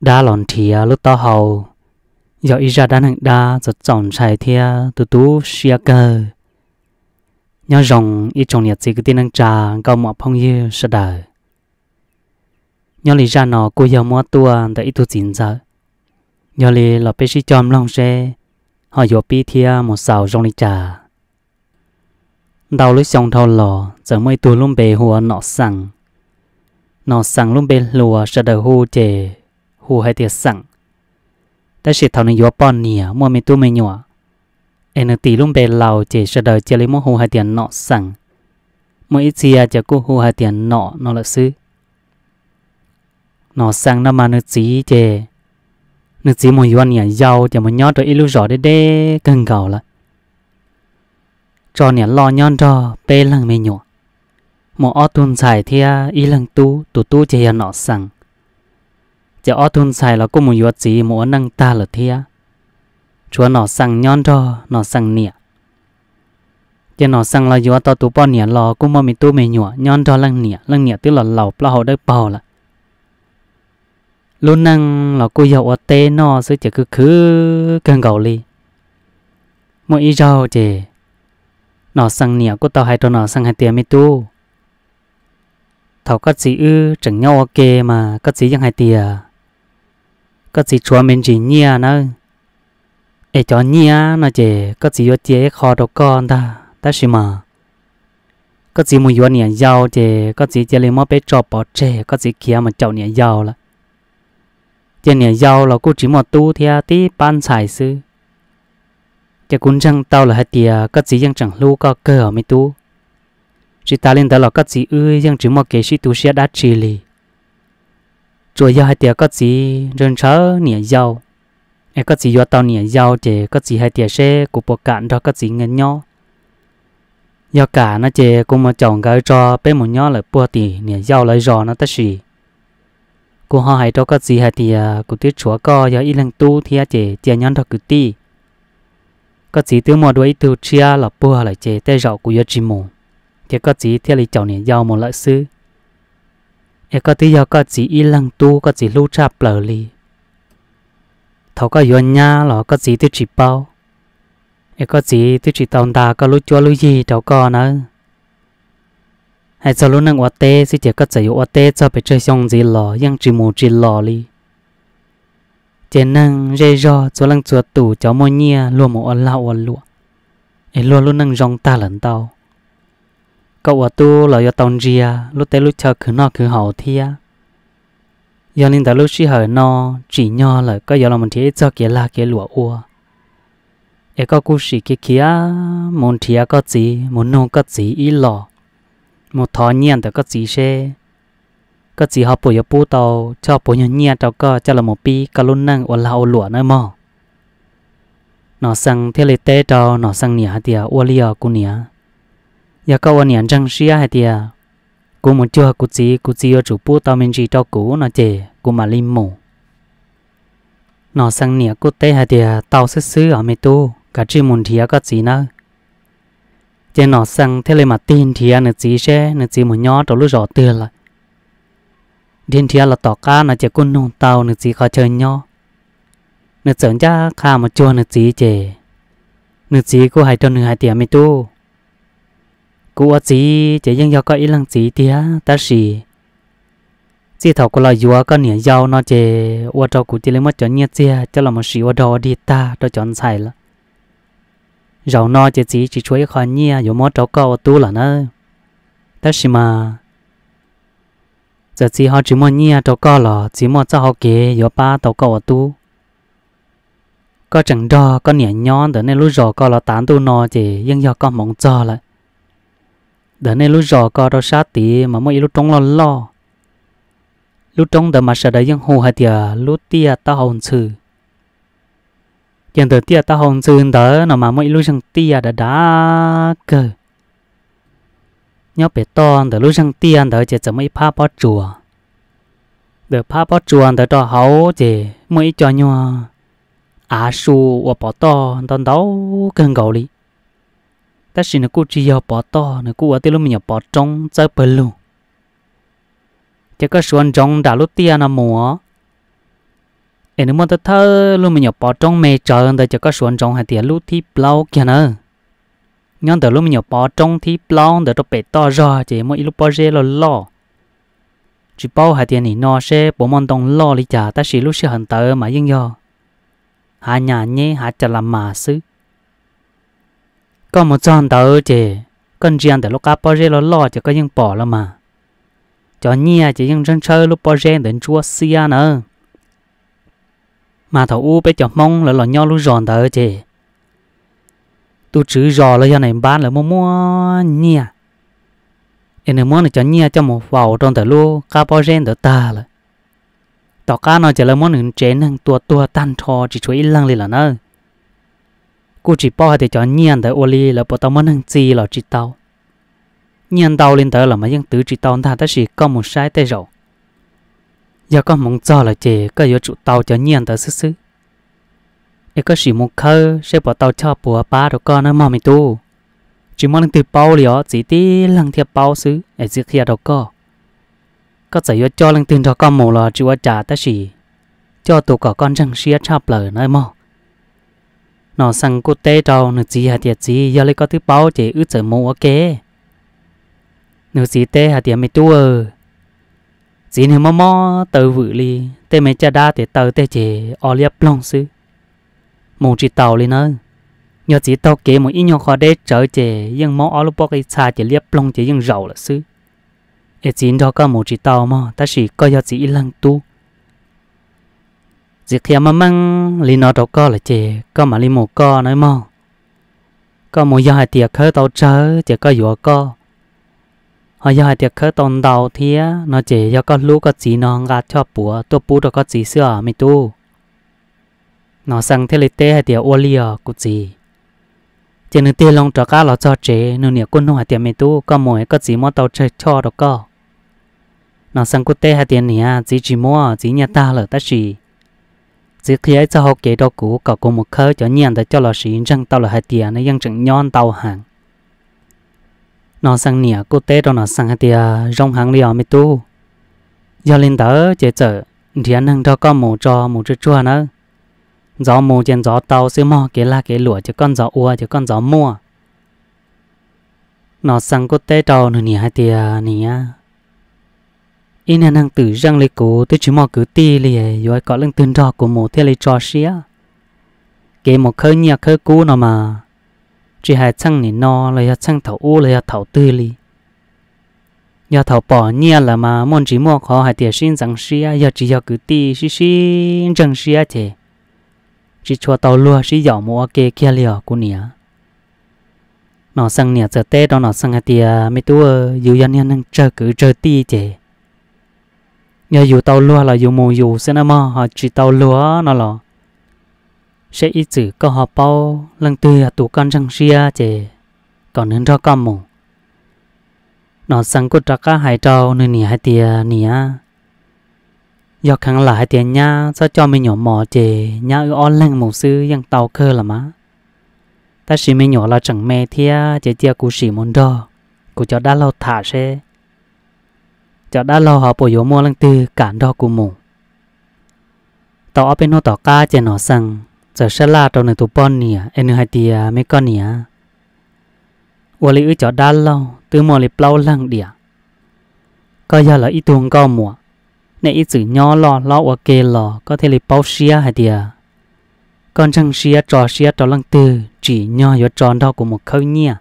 đa lòn thìa lúc to hầu giờ ý ra đan hàng đa giờ chọn xài thia tu tu xia cơ nhớ rồng ý chồng nhiệt gì cái tin năng trà câu mọ phong yêu sợ đời nhớ lý ra nó cô giờ mua tua để ý tu chín giờ nhớ lý là bê sĩ chom long xe họ dỗ pi thia một sào rong lý trà đào lúc xong thâu lò giờ mới tu luôn bề hùa nọ sằng nọ sằng luôn bề lùa sợ đời hù chề hồ hai tiệt sẵn ta sẽ thảo nên gió bọn nìa mua mình tu mình nhỏ em tỷ lúc bề lào chỉ sợ đời chỉ lấy mua hồ hai tiền nọ sẵn mua ít xìa cho cô hồ hai tiền nọ nọ là sư nọ sang nó mà nó chỉ chè nó chỉ một yuan nhỉ giàu chỉ mua nhót rồi ít lúc rõ đấy đê cần cầu là cho nhỉ lo nhon cho bê lăng mê nhọ mua ô tuần xài thia ít lăng tu tu tu chè nọ sang giờ ở thôn xài là có một yếu gì mà năng ta là thế chúa nó sang nhon cho nó sang nịa giờ nó sang là yếu tao tu bao nịa lò cũng mà mình tu mình nhọ nhon cho lăng nịa lăng nịa tức là lẩu là hậu đất bao là luôn năng là cô giàu ở tê nó sẽ chỉ cứ cứ cần gầu li mỗi ít rau chè nó sang nịa của tao hay cho nó sang hai tiền mới tu thảo các sĩ ư chẳng nhau ok mà các sĩ chẳng hai tiền có chỉ chúa mình chỉ nhia nữa để cho nhia nó chỉ có chỉ có chế khó đồ con ta ta xí mà có chỉ muốn yuan nhảy giàu chế có chỉ chế lấy mỏ bé trò bỏ chế có chỉ kia mà chậu nhảy giàu là chế nhảy giàu là cô chỉ một tu thì tí ban xài sư chế cũng chẳng tao là hai tia có chỉ chẳng chẳng lưu có cơ ở mấy tu chỉ ta lên đó là có chỉ ư chẳng chỉ một cái sự tu sẽ đã trì lì rồi giờ hai tiệc có gì rừng sớ nỉa giàu em có gì do tàu nỉa giàu chỉ có gì hai tiệc xe của bộ cạn đó có gì ngân nhau do cả nó chỉ cũng mà chọn cái cho bé một nhỏ là bùa tỷ nỉa giàu lại giò nó tất gì cô họ hai đâu có gì hay thì cô tiết chúa co do y lăng tu thì chỉ chỉ nhân thật cứ ti có gì từ một đuôi từ chia là bùa lại chỉ tay rậu của yo chim mù chỉ có gì thì lấy chồng nỉa giàu một lợi sư 也个地要个只一人多个只路差不哩，头个原因了个只的只包，也个只的只当大个路做路 gì đâu có nữa. hay cho lúc năng ở tê sẽ chỉ có chỉ ở tê cho bị chơi xong gì lò nhưng chỉ một chỉ lò li chỉ năng dây do cho lăng chuột tủ cháu mua nhia luôn một ăn lão ăn ấy luôn luôn năng rong ta lần tao cậu ở tu là do tông ria lúc tới lúc chờ cứ nó cứ hậu thia do nên tới lúc xí hở nó chỉ nho là có do là một thấy cho kia là kia lụa ua e có cú sĩ kia kia một thia có gì một nông có gì ý lò một thọ nhiên tới có gì xe có gì họ ở bù tàu cho bồi nhon nhiên tàu có cho là một pi cả luôn năng ua lao lụa nơi mò nó sang thế lệ tê tàu nó sang nhả tiệt ua lia cú nhả giờ câu anh nhận răng xia hay tiệt cô muốn chưa cô chỉ cô chỉ ở chủ bố tao mình chỉ cho cô nó chè cô mà lim mù nó sang nè cô tê hay tiệt tao sẽ xứ ở mày tu cả chỉ muốn thia có gì nữa chỉ nó sang thế là mà tin thia nữa chỉ xe nữa chỉ muốn nhó tao lúc rõ tiền lại điên thia là tỏ cá nó chỉ con nung tao nữa chỉ khó chơi nhó nữa chẳng cha khá mà chua nữa chỉ chè nữa chỉ cô hay cho nữa hay tiệt mày tu cú ở chỉ chỉ dân giàu có ý lăng chỉ thì ta xì chỉ thầu có là vừa có nhẹ giàu nó chỉ ở trong cú chỉ lấy mất chọn nhiệt chia cho là một xì ở đó đi ta đó chọn sai là giàu nó chỉ chỉ chỉ chuối khó nhia dù mất cháu cao tu là nó ta chỉ mà giờ chỉ họ chỉ muốn nhia cháu cao là chỉ muốn cho họ kế dù ba cháu cao tu có chẳng đó có nhẹ nhón tới nên lúc rồi có là tán tu nó chỉ dân giàu có mong cho lại đợt này lúc giò có đâu sát tí mà mỗi lúc trống lo lo lúc trống đã mà sợ đấy nhưng hồ hạt giờ lúc tiệt ta hồn sư chẳng tới tiệt ta hồn sư đỡ nó mà mỗi lúc chẳng tiệt đã đã cơ nhớ bé to đợt lúc chẳng tiệt đỡ chỉ chẳng mấy pha bỏ chùa đợt pha bỏ chùa đợt cho hấu chỉ mỗi cho nhau à su và bỏ to đón đấu cơn gầu ta chỉ là cô chỉ giờ bỏ to là cô ở đây lúc mình bỏ trong chơi bờ luôn. chỉ có xuân trong đã lúc tia là mùa em nếu mà ta thơ lúc mình bỏ trong mẹ chờ thì chỉ có xuân trong hay tiền lúc thì plau kia nữa nhưng từ lúc mình bỏ trong thì plau để cho bé to rồi chỉ mỗi lúc bao giờ là lo chỉ bao hay tiền này nó sẽ bố mong tông lo lý trả ta chỉ lúc sẽ hận tớ mà nhưng do hà nhà nhé hà chả làm mà xứ có một tròn đầu chị con riêng tại lúc cá bao giờ nó lo chỉ có những bỏ là mà cho nhia chỉ những chân chơi lúc bao giờ đến chua xia nữa mà thầu u bé cho mong là lo nhau lúc giòn đầu chị tôi chữ giò là do này bán là mua mua nhia em này muốn là cho nhia cho một vào trong tàu lúc cá bao giờ tàu ta là tao cá nó chỉ là muốn những chén hàng tua tua tan thò chỉ chuối lăng lên là nơi cô chỉ bỏ thì cho nhiên tới ô li là bỏ tao mất năng chi là chỉ tao nhiên tao lên tới là mà dân tứ chỉ tao ta ta chỉ có một sai tay rồi giờ có mong cho là chị có yếu chủ tao cho nhiên tới xứ xứ em có chỉ một khơ sẽ bỏ tao cho bùa ba đồ con nó mà mình tu chỉ mong từ bao lió chỉ tí lăng thiệp bao xứ để giết kia đồ co có giải yếu cho lăng tiền cho con mù là chỉ qua trả ta chỉ cho tụ có con răng xía chắp lời nơi mò nó sang cô tê trâu nó chỉ hạt tiệt gì giờ lấy có thứ bao chỉ ướt trở mũ ok nó chỉ tê hạt tiệt mày tua chỉ nếu mò mò tờ vự li tê mày cha đa tê tờ tê chỉ ở liệp long sư mù chỉ tàu li nữa nhờ chỉ tàu kế một ít nhỏ khó đê trở chỉ nhưng mò ở lúc bao cái xa chỉ liệp long chỉ nhưng rầu là sư ở chỉ đó có mù chỉ tàu mà ta chỉ có giờ chỉ lăng tu dì khi mà măng li nó đâu có là chị có mà li một có nói mò có một giờ tiệc khơi tàu chớ chỉ có vừa có? họ giờ tiệc khơi tàu tàu thì nó chỉ giờ có lú có chỉ nó gạt cho búa tôi bú đâu có chỉ sữa mi tu nó sang thế lịch tế hay tiệc ô lia cũng chỉ chỉ nên tiền lòng cho cá là cho chế nên nhiều quân hoa tiệc mi tu có mỗi có chỉ mò tàu chơi cho đâu có nó sang quốc tế hay tiền này chỉ chỉ mua chỉ nhà ta là ta chỉ chỉ khi ấy cho học kế đó cũ cả cùng một khơi cho nhận được cho là sĩ răng tao là hai tiền nó dân chẳng nhon tao hàng nó sang nỉa cô tế đó nó sang hai tiền rong hàng liều mới tu giờ lên tớ chế chở thì anh hằng cho con mù cho mù chua chua nữa gió mù trên gió tàu sẽ mò cái la cái lụa chứ con gió ua chứ con gió mua nó sang cô tế trâu nửa nỉa hai tiền nỉa in hàng tử răng lấy cổ tôi chỉ mò cứ ti liền rồi có lưng tương trò của một thế lấy trò xía kể một khơi nhà khơi cũ nào mà chỉ hai chăng nỉ no là ya chăng thảo u là ya thảo tư li ya thảo bỏ nhà là mà muốn chỉ mò khó hai tiền xin rằng xía giờ chỉ ya cứ ti xí xí rằng xía thế chỉ cho tàu lúa xí dạo mua kê kia liền của nè nó sang nè giờ tết đó nó sang hai tiền mấy tuổi dù ya nè năng chờ cứ chờ ti thế nhờ dù tàu lúa là dù mù dù cinema họ chỉ tàu lúa nó là sẽ ít chữ có họ bao lần tư à tụ con răng xia chè còn nên cho con mù nó sang cốt ra cá hải trâu nên nhỉ hai tia nhỉ à do khăn là hai tia nhá sao cho mình nhỏ mò chè nhá ở on lăng mù sư yang tàu cơ là má ta chỉ mình nhỏ là chẳng mẹ thia chè tia cú sĩ môn đo cú cho đã lâu thả xe cho đã lo họ bộ yếu lăng tư cản đo của mù tỏ bên nó tỏ ca chè nó sang giờ sẽ là trong này tụ bon nè em hai tia mấy con nè ủa lý ư cho đã lo từ mò lý lăng địa có giờ là ít tuồng cao mùa nè ít chữ nhỏ lo lo ở kê lo có thể lý bao xia hai tia con trăng xia trò xia trò lăng tư chỉ nhỏ yếu tròn đo của một khâu nhia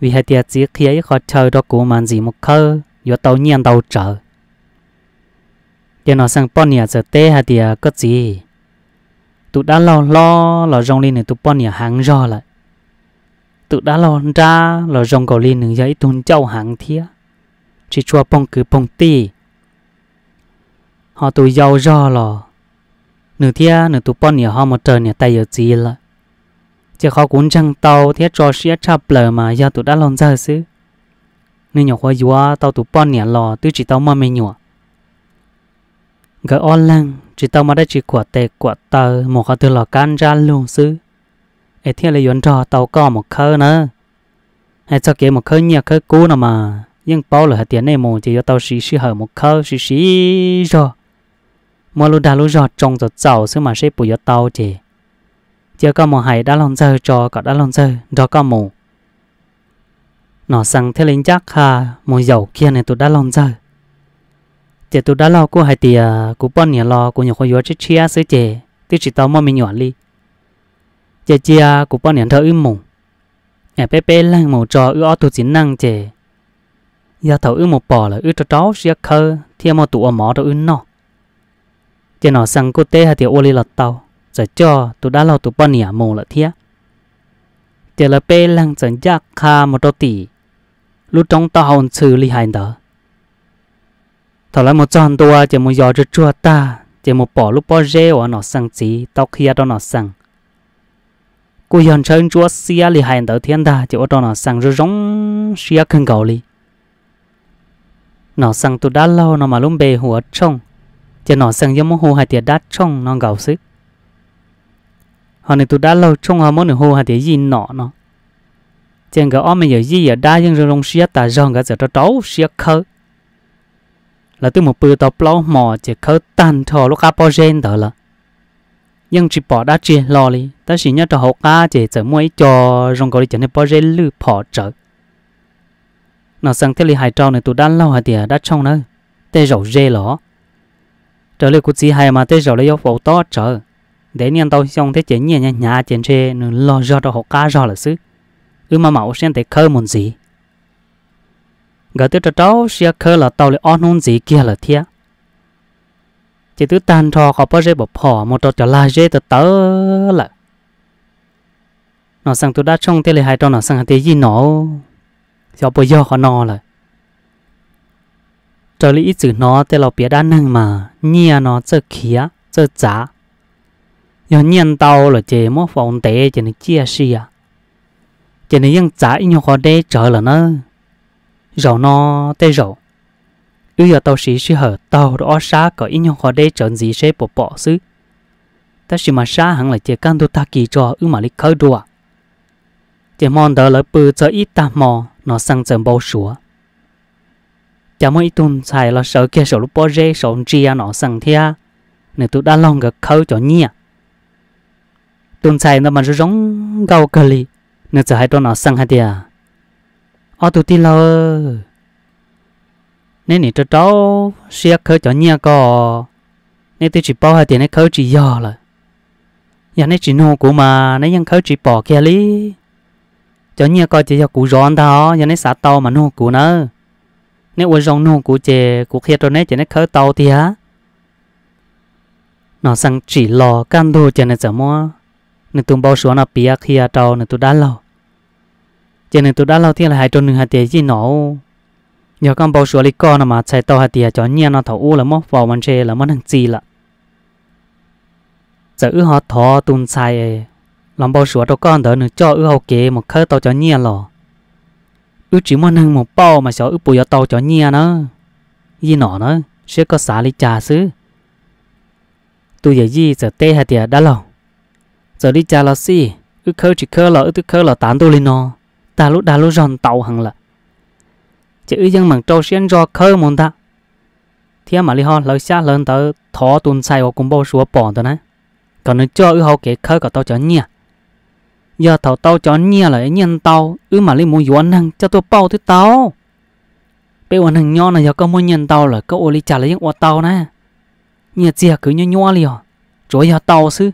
vì hai tia chỉ khi ấy khó chờ đo của gì một khâu nó sang 有到年到折。电脑上半年 giờ tê hà địa có gì? Tụi đã lo lo lo rong lên này tụ bao nhiêu hàng rõ lại. tụ đã lo ra lo rong cầu lên này giấy tuần châu hàng thía. Chỉ cho bông cứ bông tì. Họ tụ giàu rõ lo, Nửa thía nửa tụ bao nhiêu họ một trời này tay giờ gì lại. Chỉ khó cuốn chăng tàu thế cho sẽ chập lờ mà giờ tụ đã lo ra xứ nên nhỏ khoa dùa tao tụ bọn nhẹ lò tư chỉ tao mà mày nhỏ gỡ o lăng chỉ tao mà đã chỉ quả tệ quả tờ một khó từ lò can ra luôn sư ấy thiên là yến trò tao có một khơ nữa hay cho kia một khơ nhẹ khơ cú nào mà nhưng bao là tiền này mồ thì tao xí xí hở một khơ xí xí rồi mà lúc đà lúc rồi trông cho cháu sư mà sẽ cho tao chỉ chưa có một hải đã lòng giờ cho cả đã lòng giờ đó có một nó sang thế linh chắc ha một dầu kia này tôi đã lòng ra chị tôi đã lo cô hai tìa cô bọn nhà lo cô nhiều khói yếu chết chia sứ chị tí chỉ tao mà mình nhỏ đi chị chia cô bọn nhà thơ ư mùng nhà bé bé lang màu cho ư ó tụ chỉ năng chị giờ thầu ư một bò là ư cho cháu xia khơ thiêm mà tụ ở mỏ đâu ư nó chị nó sang cô tê hai tìa ô li lọt tàu giờ cho tôi đã lo tụ bọn nhà mùng là thiếc chị là bé lang chẳng chắc ha một đôi tỷ lúc trong ta hồn xử lý hành đó thở lại một tròn tua à, chỉ một giò rứt chua ta chỉ một bỏ lúc bỏ rễ ở nó sang chỉ tao kia đó nó sang cô hiện chân chúa xia li hành đó thiên đa chỉ ở đó nó sang rồi rong xia khăn cầu li nó sang tụ đã lâu nó mà lúc bề hùa trong chỉ nó sang giống hồ hai tiệt đát trong nó gạo sức họ này tụ đã lâu trong họ mỗi hồ hai tiệt gì nọ nó chẳng cái ông mình giờ gì ở đa dân rồi long xia ta rong cái giờ cho cháu xia khơ là tôi một bữa tàu plau mò chỉ khơ tan thò lúc cá bao gen đó là nhưng chỉ bỏ đã chỉ lo đi ta chỉ nhớ cho học ca chỉ chỉ mỗi cho rong cái chỉ nên bao gen lư bỏ trở nó sang thế li hai trâu này tôi đã lâu hả tiệt đã trong nữa tê rầu dê lỏ trở lại cuộc gì hay mà tê rầu lấy phổ to trở để nên tao xong thế chỉ nhẹ nhẹ nhà trên xe nó lo do cho học ca do là xứ ừ mà mẫu xem thấy khơ muốn gì gỡ từ cho cháu xe khơ là tàu lại on hôn gì kia là thia chỉ tứ tàn thò có bao giờ bỏ phỏ một trò trở la dễ tớ tớ là nó sang tôi đã trông tê lệ hai trò nó sang tê gì nó cho bao giờ khó nó là trở lại ít chữ nó tê là bia đa nâng mà nhia nó chớ khía chớ giá giờ nhiên tàu là chế mó phòng tế chỉ nên chia sẻ chỉ nên những giá in hoa để trở là nó rầu nó tê rầu ư giờ tao xí xí hở tao đó xa có in hoa để trở gì sẽ bỏ bỏ xứ ta xí mà xa hẳn là chỉ căn đồ ta kỳ cho ư mà lịch khởi đùa chỉ mong đỡ lỡ bự cho ít ta mò nó sang dần bao sủa chả mỗi tuần xài là sợ kia sợ lúc bỏ rê sợ chia nó sang thia nếu tụi đã lòng gật khâu cho nhia tuần xài nó mà giống gầu cờ lì nó giờ hai đứa nó sang hai đứa ở tụi tin lâu nên nè cho cháu xe khơi cho nhà co nên tôi chỉ bảo hai tiền nên khơi chỉ do là giờ dạ nên chỉ nô của mà nên ยัง khơi chỉ bỏ kia lý cho nhà co chỉ cho cụ rón đó giờ nên xả tàu mà nô của nó nên uống rong nô của chè của kia rồi nên chỉ nên khơi tàu thì á nó sang chỉ lò can đồ chè này giờ mua nên tụi bao số nó bia khi trâu nên tụi đã lâu cho nên tụi đã lâu thì là hai trâu nửa hạt tiền gì nổ nhờ con bao số lý con mà chạy tàu hạt tiền cho nhiên nó thấu u là mất vào mình chơi là mất thằng gì là giờ ư họ thọ tuôn sai làm bao số đâu con đỡ nên cho ư hậu kế một khơi tàu cho nhiên lò ư chỉ muốn nâng một bao mà sợ ư bùi ở tàu cho nhiên nó gì nổ nó sẽ có xả lý trà xứ tôi giờ gì giờ tê hạt tiền đã lâu giờ đi chả là gì, cứ khơi chỉ khơi là cứ khơi là tán tôi lên nó ta lúc đã lúc giòn tàu hằng là chỉ ư dân bằng trâu xuyên do khơi môn ta thế mà li ho lời xa lớn tới thó tuần sai hoặc cũng bao số bỏ tới này, còn nữa cho ư hậu kể khơi cả tao cho nhia giờ thầu tao cho nhia là nhân tao ư mà li muốn yuan năng cho tôi bao thứ tao bây giờ thằng nho này giờ có muốn nhân tao là có ô li trả lấy những ô tao này, nhia chia cứ như nho liền, rồi giờ tao sư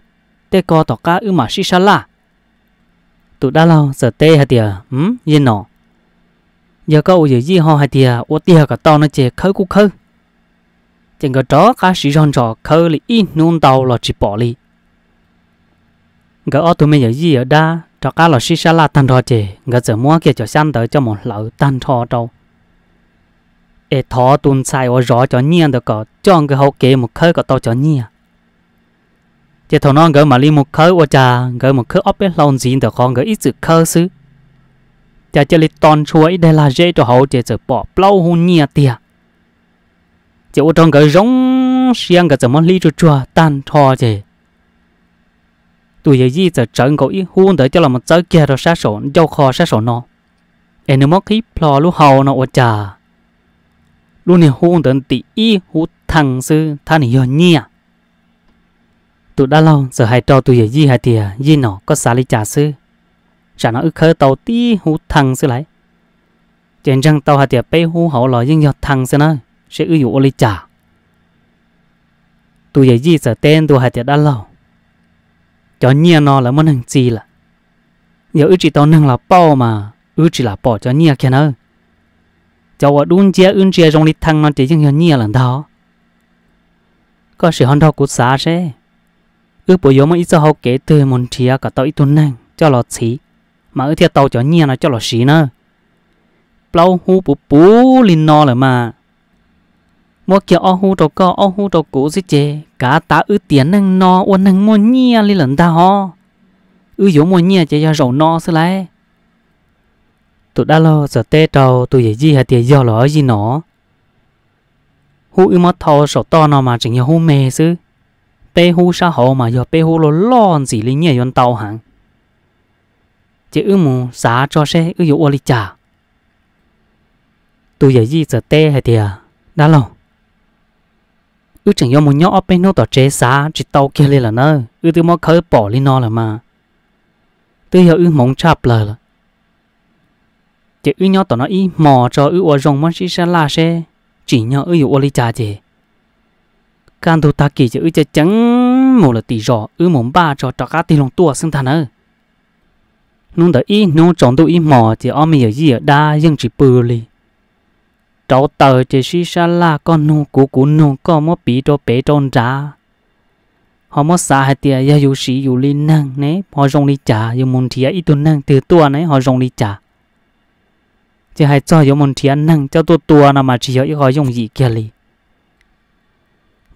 tê có tỏ ca ư mà xí xa la tụ đã lâu giờ tê hả tìa ừm yên nọ giờ có ủ giờ gì ho hả tìa ủ tìa cả to nó chè khơi cú khơi chẳng có trò cá xí ròn trò khơi lì in nôn tàu lò chỉ bỏ lì gỡ ô tụi mình giờ gì ở đa trò cá lò xí xa la tan trò chè gỡ giờ mua kia cho xăm tới cho một lẩu tan trò trâu ê thọ tuần sai ô rõ cho nhiên được có chọn cái hậu kế một khơi có tàu cho nhiên à chỉ thằng nó gỡ mà li một khơi ô trà gỡ một khơi ốp biết lâu gì được con gỡ ít sự khơi xứ chả chỉ li toàn chua ít đây là dễ cho hậu chỉ sự bỏ lâu hôn nhia tiệt chỉ ô trong gỡ giống xiang gỡ chữ món li chua chua tan thò chỉ tuổi giờ gì giờ trận gỡ ít hôn tới cho là một giới kia rồi sát sổ giao kho sát sổ nó em nếu mất khí plò lúc hậu nó ô trà luôn này hôn tới tỷ ít hút thằng sư thằng này nhia tụi đã lâu giờ hai trò tụi giờ gì hai tiề gì nọ có xả lý trả sư chả nó ức khơi tàu tí hú thằng sư lại trên răng tàu hai tiề bay hú hậu lò nhưng do thằng sư nó sẽ ư dụ lý trả tụi giờ gì giờ tên tụi hai tiề đã lâu cho nhia nó là muốn hàng gì là giờ ư chỉ tàu nâng là bao mà ư chỉ là bỏ cho nhia kia nó cho ở đúng chia ưng chia trong lý thằng nó chỉ chẳng nhia lần đó có sự hòn thọ của xã sẽ ước bộ yếu mà ít giờ hậu kế từ môn chia cả tàu ít tuần nè cho lọ xí mà ở thiệt tàu cho nhiên là cho lọ xí nữa bao hú bù bù linh no rồi mà mua kia ô hú đầu co ô hú đầu cũ gì chê cả tá ư tiền năng no uốn năng mua nhiên lên lần ta ho ư yếu mua nhiên chê cho rầu no xí lại tụi đã lo giờ tê tàu tụi gì gì hay tiền do lỡ gì nó hú ư mất thâu sổ to nó mà chỉnh nhiều hú mê xứ 背后啥好嘛？要背后了浪子里面用刀行，这恶魔啥招些？恶有我里家，tôi giờ gì giờ té hay tiề, đã lâu. ư chẳng do một nhỏ bên nó tỏ chế xá chỉ tàu kia là nơ ư từ mò khơi bỏ lên nó là mà từ giờ ư mong chạp lờ là chỉ ư nhỏ tỏ nó y mò cho ư ở rồng món xí xa la chỉ nhỏ ư dụ ô lý cha càng đồ ta kỳ chứ ư chơi chẳng một là tỷ rõ ư mồm ba cho cho cá tỷ lòng tua xưng thằng ơ nung đợi ý nung chọn đồ ý mò chỉ ôm mì ở gì ở đa dân chỉ bự li cháu tờ chỉ xí xa la con nung cú cú nung con mò bị cho bé tròn ra họ mò xa hai tia ya yu sĩ yu li năng nè họ rong đi trả yu môn thia ít tuần năng từ tua nè họ rong đi trả chỉ hai cho yu môn thia năng cho tua tua nà mà chỉ ở họ dùng gì kia li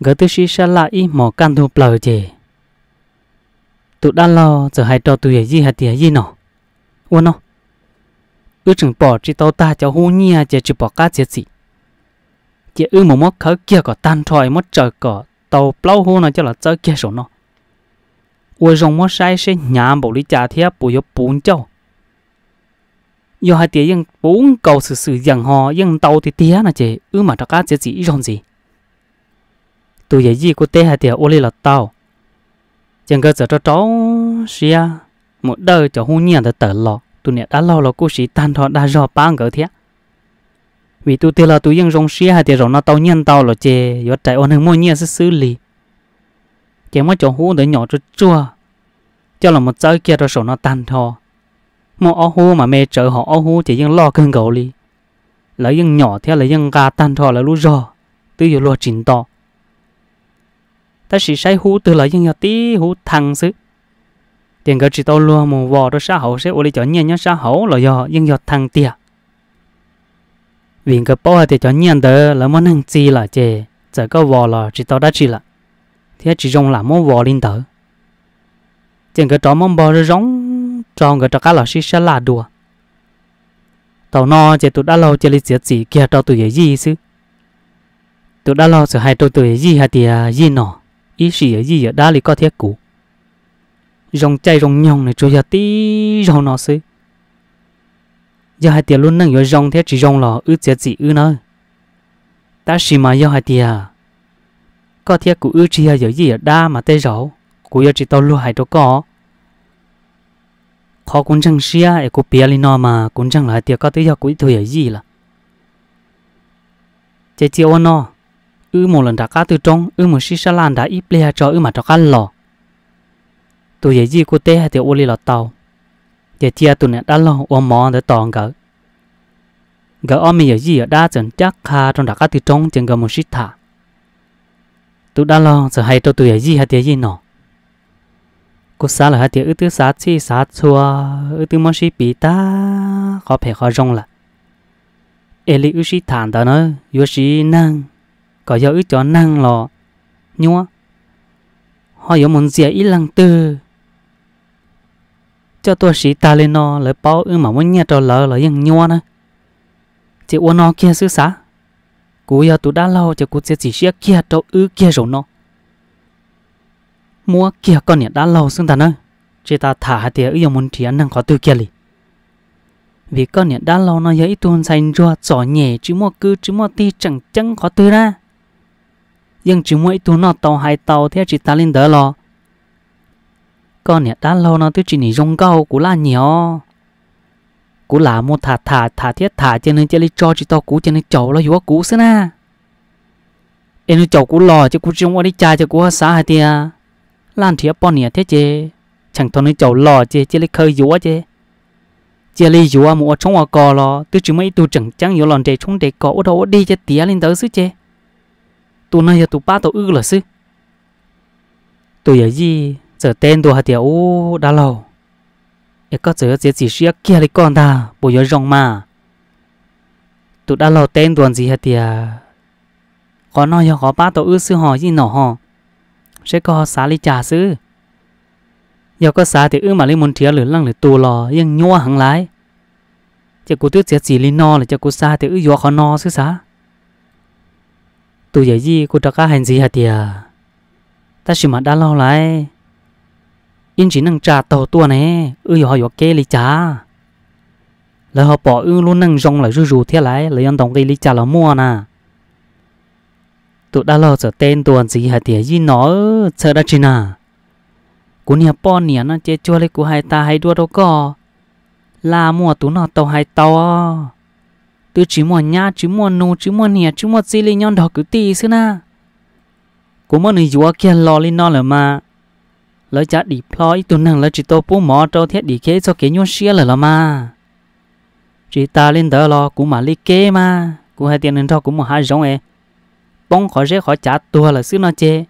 gỡ tư sĩ sẽ lại ít mỏ can thu bờ chè tụi đã lo giờ hai trò tụi gì hạt tiền gì nọ uôn nó ư chừng bỏ chỉ tao ta cho hú nhia chè chỉ bỏ cá chè gì chè ư một mốc khởi kia có tan thoại mất trời có tàu plau hú nó cho là chơi kia số nó uôn rồng mất sai sẽ nhà bộ lý trà thiếp bùi yếu bún châu do hai tiền yên bún cầu sự sự dặn họ yên tàu thì tía là chè ư mà trò cá chè gì rong gì tụi dạy gì của tê hạt thì ô li là tao chẳng cơ giờ cho cháu xia một đời cho hôn nhiên thật tờ lọ tụi nè đã lâu là cô sĩ tan thọ đã rõ bán cỡ thế vì tụi tê là tụi dân rong xia hạt thì rồi nó tao nhân tao là chè do trái ôn hơn mua nhiên sẽ xử lý chè mới cho hú để nhỏ cho chua cho là một giới kia rồi sổ nó tan thọ mà ô hô mà mẹ chơi họ ô hô chỉ dân lo cơn gầu li lấy dân nhỏ theo lấy dân gà tan thọ là lũ rò tư giờ lo trình tao ta chỉ say hú từ lại nhưng nhỏ tí hú thằng xứ tiền cái chỉ tao luôn một vò đó xã hậu sẽ ô lý chọn nhiên nhá xã hậu là do nhưng do thằng tia vì cái bao thì chọn nhiên đó là món hàng chi là chè giờ có vò là chỉ tao đã chỉ là thế chỉ dùng là món vò linh tử tiền cái trò món bò rồi giống tròn cái trò cá là xí xá là đùa tao no chỉ tụi đã lâu chỉ lý chỉ gì kia tao tụi gì chứ tụi đã lâu sợ hai tụi tụi gì hay thì gì nọ ý sĩ ở gì ở đa lý có thiết cụ rồng chay rồng nhồng này cho giờ tí rồng nó xí giờ hai tiền luôn năng giờ rồng thế chỉ rồng lò ư chế gì ư nơi ta xì mà giờ hai tiền có thiết cụ ư chỉ giờ gì ở đa mà tê rầu cụ giờ chỉ tao luôn hai đó có khó cũng chẳng xia ấy cụ bia lên nó mà cũng chẳng hai tiền có tới giờ cũng ở gì là chế chế ô nó ư một lần đã cá từ trong ư một xí xa lan đã ít lìa cho ư mà cho cá lò tụi dễ gì cô té hay tiểu ô li tàu để chia tụi nè đã lò ôm mò để tòng gỡ gỡ ôm mình dễ gì ở đa chẳng chắc kha trong đã cá từ trong chẳng gỡ một xí thả tụi đã lò sợ hay cho tụi dễ gì hay tiểu gì nọ cô xá là hai tiểu ư tư xá chi xá chua ư tư mò xí bị ta khó phải khó rong là Eli ushi thản đó nó, ushi năng có dấu ít cho năng lò nhua họ giờ muốn dễ ít lăng tư cho tôi sĩ ta lên nó lấy bao ư mà muốn nhẹ trò lỡ là là ยัง nhua nữa chị uo nó kia xứ xá cú giờ tôi đã lâu cho cú sẽ chỉ xia kia trò ư kia rồi nó mua kia con nhà đã lâu xưng ta nữa chị ta thả hạt tiền ư giờ muốn thì ăn năng khó tư kia li vì con nhà đã lâu nó giờ ít tuôn xanh cho trò nhẹ chứ mua cứ chứ mua ti chẳng chẳng khó tư ra nhưng chỉ mỗi tu nó tàu hai tàu thế chỉ ta lên đỡ lo con nhà đã lâu nó tôi chỉ nhỉ rong câu của là nhiều cú là một thả thả thả thiết thả cho nên chơi lấy cho chỉ to cú cho nên chậu nó yếu cú xí na em nó chậu cú lò cho cú trong qua đi cha cho cú xá hai tia lan thiệp bọn nè thế chứ chẳng thôi nó chậu lò chứ chơi lấy khơi yếu chứ chơi lấy yếu mua trong hoa cò lo tôi chỉ mấy tu chẳng chẳng yếu lòn để chúng để cỏ đâu đi cho tía lên tới xứ chứ tu na tu ba tu ư là sư tu giờ gì giờ tên tu hạt tiểu đã lâu ít có giờ chỉ chỉ xia kia lấy con ta bồi giờ rong mà tu đã lâu tên tuần gì hạt tiểu có nói giờ có ba tu ư sư họ gì nọ họ sẽ có xá lý trà sư giờ có xá thì ư mà lấy muốn thiệt lửa lăng để tù lò nhưng nhua hằng lái chỉ cú tuyết chỉ chỉ lý no là chỉ cú xa thì ư gió khó no sư xá tụi giờ gì cô cho cá hành gì hết tiệt, ta chỉ mà đã lo lại yên chỉ năng trả tàu tua nè ư họ họ kê lý trả, là họ bỏ ư luôn năng rong lại rú rú thế lại lấy anh đồng cái lý trả là mua nè tụ đã lo sợ tên tuần gì hết tiệt gì nó sợ đã chín à, cú nhà bỏ nhà nó chết chua lấy cú hai ta hai đua đâu có là mua tụ nó tàu hai tàu từ chỉ muốn nhá chỉ muốn nô chỉ muốn nhẹ chỉ muốn gì linh nhon đó cứ tì xưa na cũng muốn người vua kia lo lên nó là mà lấy chả đi ploy tụi nàng lấy chỉ tô bố mỏ trâu thiết đi kế cho kế nhon xia là là mà chỉ ta lên đó lo cũng mà lấy kế mà cũng hai tiền nên cho cũng một hai giống ấy bông khỏi dễ khỏi chả tua là xưa nó chê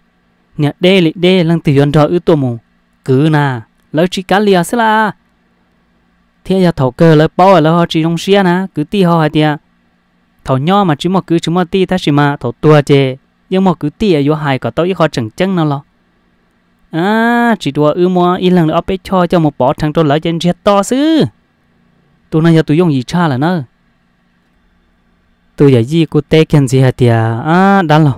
nhẹ đê lị đê lăng từ yon trò ư tô mù cứ na lấy chỉ cá lìa xí là thế giờ thầu cơ lỡ bao ở lỡ họ chỉ trong xe nè cứ ti họ hay tiệt thầu nho mà chỉ một cứ chỉ một ti ta chỉ mà thầu tua chê nhưng mà cứ ti ở vô hài có tao ít họ chẳng chân nào lo à chỉ đùa ư mua ít lần nữa bé cho cho một bỏ thằng tôi lỡ trên chết to xứ tụi này giờ tụi dùng gì cha là nó tụi giờ gì cô tê kiện gì hả tiệt à đã lo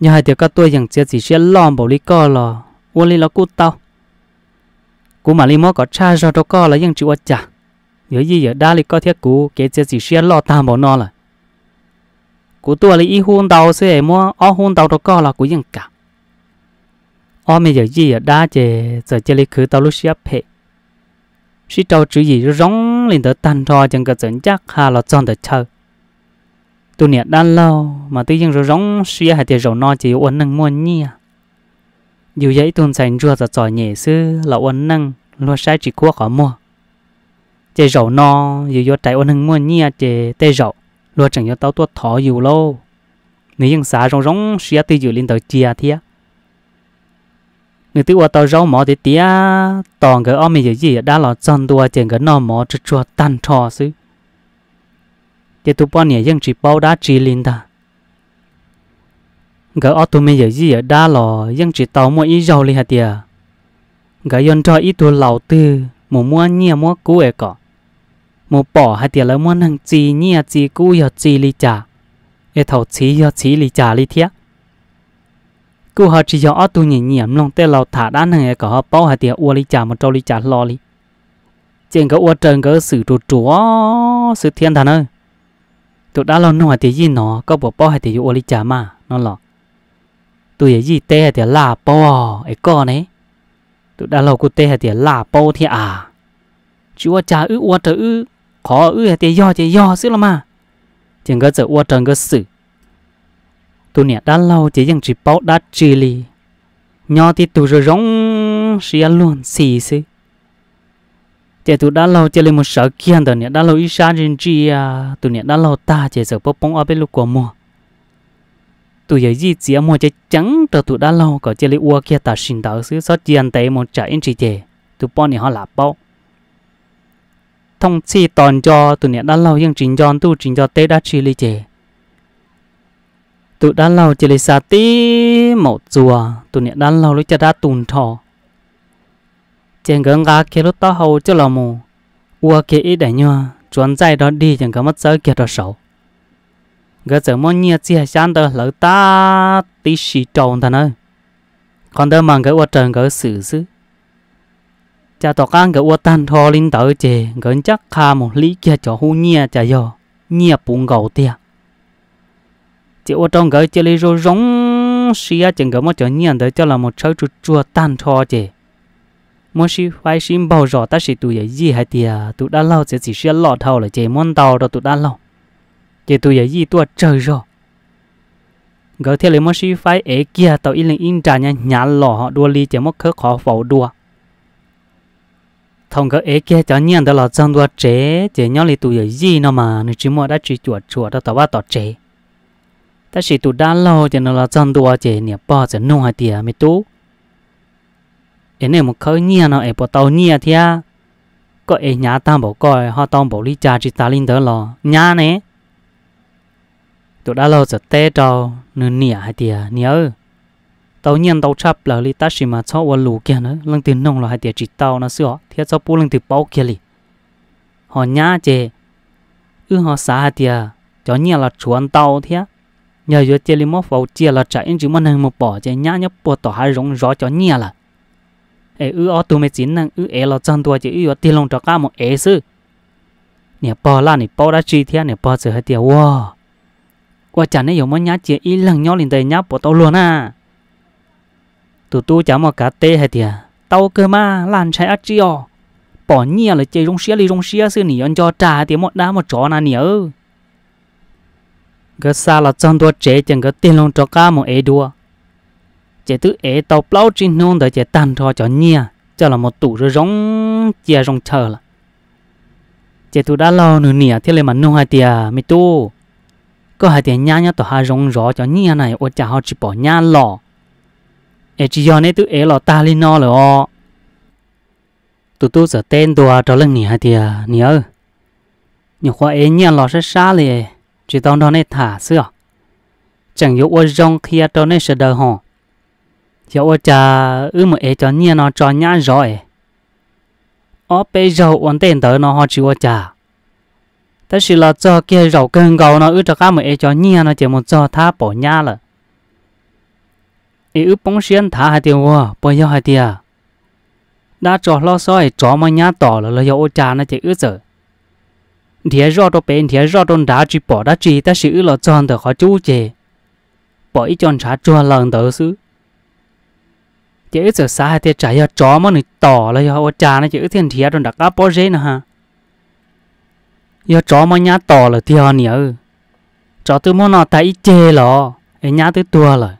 nhà hả tiệt các tôi chẳng chết gì sẽ lo bảo lý co lo uống lý lo cút tao cú mà li mò có cha cho cho co là những chịu ớt chả nhớ gì giờ đa li có thiết cú kể chế gì xe lo tam bỏ nó là cú tua li y hôn đầu xe mò o hôn đầu cho co là cú những cả o mày giờ gì giờ đa chế giờ chơi li khử tao lúc xe phê sĩ trâu chữ gì rong lên tới tan tro chẳng có dẫn chắc hà là chọn được chơi tu niệm đan lâu mà tự nhiên rồi rong xia hay thì rầu no chỉ uốn nâng muôn nhia dù giấy tuần sành rùa giờ giỏi nhẹ sư là uốn năng lo sai chỉ quốc ở mua chế rậu no dù do trái uốn hưng mua nhia chế tê rậu lo chẳng do tao tuốt thỏ dù lâu nếu những xã rong rong xia tư dù lên tới chia thia người qua tao rau mỏ thì tía toàn cái ôm gì gì đã là chân tua chèn cái nò mỏ cho cho tan trò sư chế tu bao nhiêu những chỉ bao đã chỉ lên ta gỡ ô tô mình giờ gì ở đa lò dân chỉ tàu mua ít dầu li hạt tiề gỡ yon cho ít tôi lầu tư mua mua nhia mua cũ ấy cọ mua bỏ hạt tiề lấy mua năng chi nhia chi cũ giờ chi li trả, ấy thầu chi giờ chi li trả li thiệt, cú họ chỉ cho ô tô nhỉ nhiem lòng tê lầu thả đá năng ấy cọ họ bao hạt tiề uo li trà một trâu li trà lo li trên cái uo trần cái sự trù trúa sự thiên thần ơi tụi đã lo nô hạt gì nó có bỏ bao hạt tiề uo li trả mà nó lọ tụi gì tê hay tiền là bò ấy con ấy tụi đã lâu cô tê hay tiền là bò thì à chúa cha ư ua trời ư khó ư hay tiền do tiền do xí lắm mà chẳng có giờ ua trời có sự tụi nè đã lâu chỉ dành chỉ bao đã chỉ li nhỏ thì tụi rồi rong xia luôn xì xí chỉ tụi đã lâu chơi là một sợ kiên tụi nè đã lâu ít xa trên chi à tụi nè đã lâu ta chỉ sợ bốc bóng ở bên lúc của mùa tụi giờ gì chỉ mua chơi trắng cho tụi đã lâu có chơi lấy uo kia ta xin đạo xứ sót gì anh tệ một trái anh chị chè tụi bọn này họ là bao thông chi toàn cho tụi này đã lâu nhưng trình cho tụi trình cho tê đã chỉ lấy chè tụi đã lâu chơi lấy sa tí một chùa tụi này đã lâu lấy chơi đã tùn thò chẳng gần gà kia lúc tao hầu cho là mù uo kia ít đại nhau chuẩn dạy đó đi chẳng có mất giới kia đó sầu cái giờ mong nhiệt chỉ sáng đó lỡ ta tí xì tròn thằng ơi còn đó mà cái vật trần cái xử xứ cha tỏ can cái vật tan thò lên tới chè cái chắc kha một lý kia cho hu nhia chả yo nhia bụng gầu tia chỉ ô trong cái chỉ lấy rồi rong xia chừng cái mà cho nhia tới cho là một cháu chuột chua tan thò chè mỗi khi phải xin bảo rõ ta sẽ tụi gì hay tia tụi đã lâu sẽ chỉ xia lọt thầu là chè món tàu rồi tụi đã lâu chỉ tôi vậy gì tua chơi rồi gỡ theo lấy mất suy phái ấy kia tàu in lên in trà nha nhả lò họ đua ly chỉ mất khớ khó phẫu đua thông gỡ ấy kia cho nhiên đó là dân đua trẻ chỉ nhau lấy tôi vậy gì nó mà nên chỉ mua đã chỉ chuột chuột đó tàu ba tàu trẻ ta chỉ tu đã lâu chỉ nó là dân đua chỉ nè bỏ chỉ nung hai tiền mới tú, ấy này một khớ nhia nó ấy bỏ tàu nhia thia có ấy nhà tam bảo coi họ tam bảo ly trà chỉ ta linh đó lò nhà này tụi đã lâu giờ té trâu nửa hai hay tiề nỉa tàu nhiên tàu chắp là li ta chỉ mà cho vào lù kia nữa lần tiền nông là hai tiề chỉ tàu nó sửa thiết cho bố lần tiền bao kia li họ nhá chế ư họ xả hai tiề cho nhiên là chuẩn tàu thế nhờ giờ tiề li mất vào tiề là chạy chỉ mà năng một bỏ chè nhá nhấp bỏ tàu hai rong rõ cho nhiên là ê ư ở tụi mày chín năng ư ê là chân tua chè ư ở tiền lòng cho cả một ê sư nè bỏ là nè bỏ đã chi thế nè bỏ giờ hay tiề wow qua chả này giống nhá chỉ ít lần nhau liền tay nhá bỏ tao luôn à tụi tôi chả mà cá tê hay tiệt tao cơ mà lan trái ắt chiò bỏ nhia là chơi rong xía đi rong xía xưa nỉ ăn cho trà thì một đá một chó nà nỉ ơ cái xa là trong tua chế chẳng cái tiền lòng cho cá một ế đua chế tứ ế tàu plau trên nông để chế tàn thò cho nhia cho là một tủ rồi rong chia rong chờ là chế tụ đã lo nửa nỉ thế là mà nông hai tiệt mi tu có hai tiền nhà nhà tao ha rong rõ cho nhia này ô cha họ chỉ bỏ nhá lò ê chỉ do này tụi ế lò ta lên nó lò tụi tôi sợ tên tụi trở lên nhỉ hai tiền nhỉ ơi nhiều khoa ế nhia lò sẽ xa liền chỉ tao đó này thả xưa chẳng yếu ô rong khi tao này sẽ đỡ hòn chỉ ô cha ư mà ế cho nhia nó cho nhà rõ ế ở bây giờ ổn tên tới nó họ chỉ ô cha 但是了做给肉更高呢，而这俺们爱叫你呢，节目做他不伢了。而本身他还得我，不要还得啊。那做老少爱做么伢到了了，要我家那就儿子。thế rõ đó bên thế rõ đó đã chỉ bỏ đã chỉ ta sự là chọn được họ chú chê bỏ ý chọn trả chua lần đầu xứ chỉ ít giờ xa thì trả cho chó mà nó tỏ là cha nó chỉ thiên thiệt rồi đã cá bỏ rễ nữa ha giờ chó mà nhá to là thì họ nhớ chó tôi muốn nó thấy chê lọ ấy nhá tôi tua rồi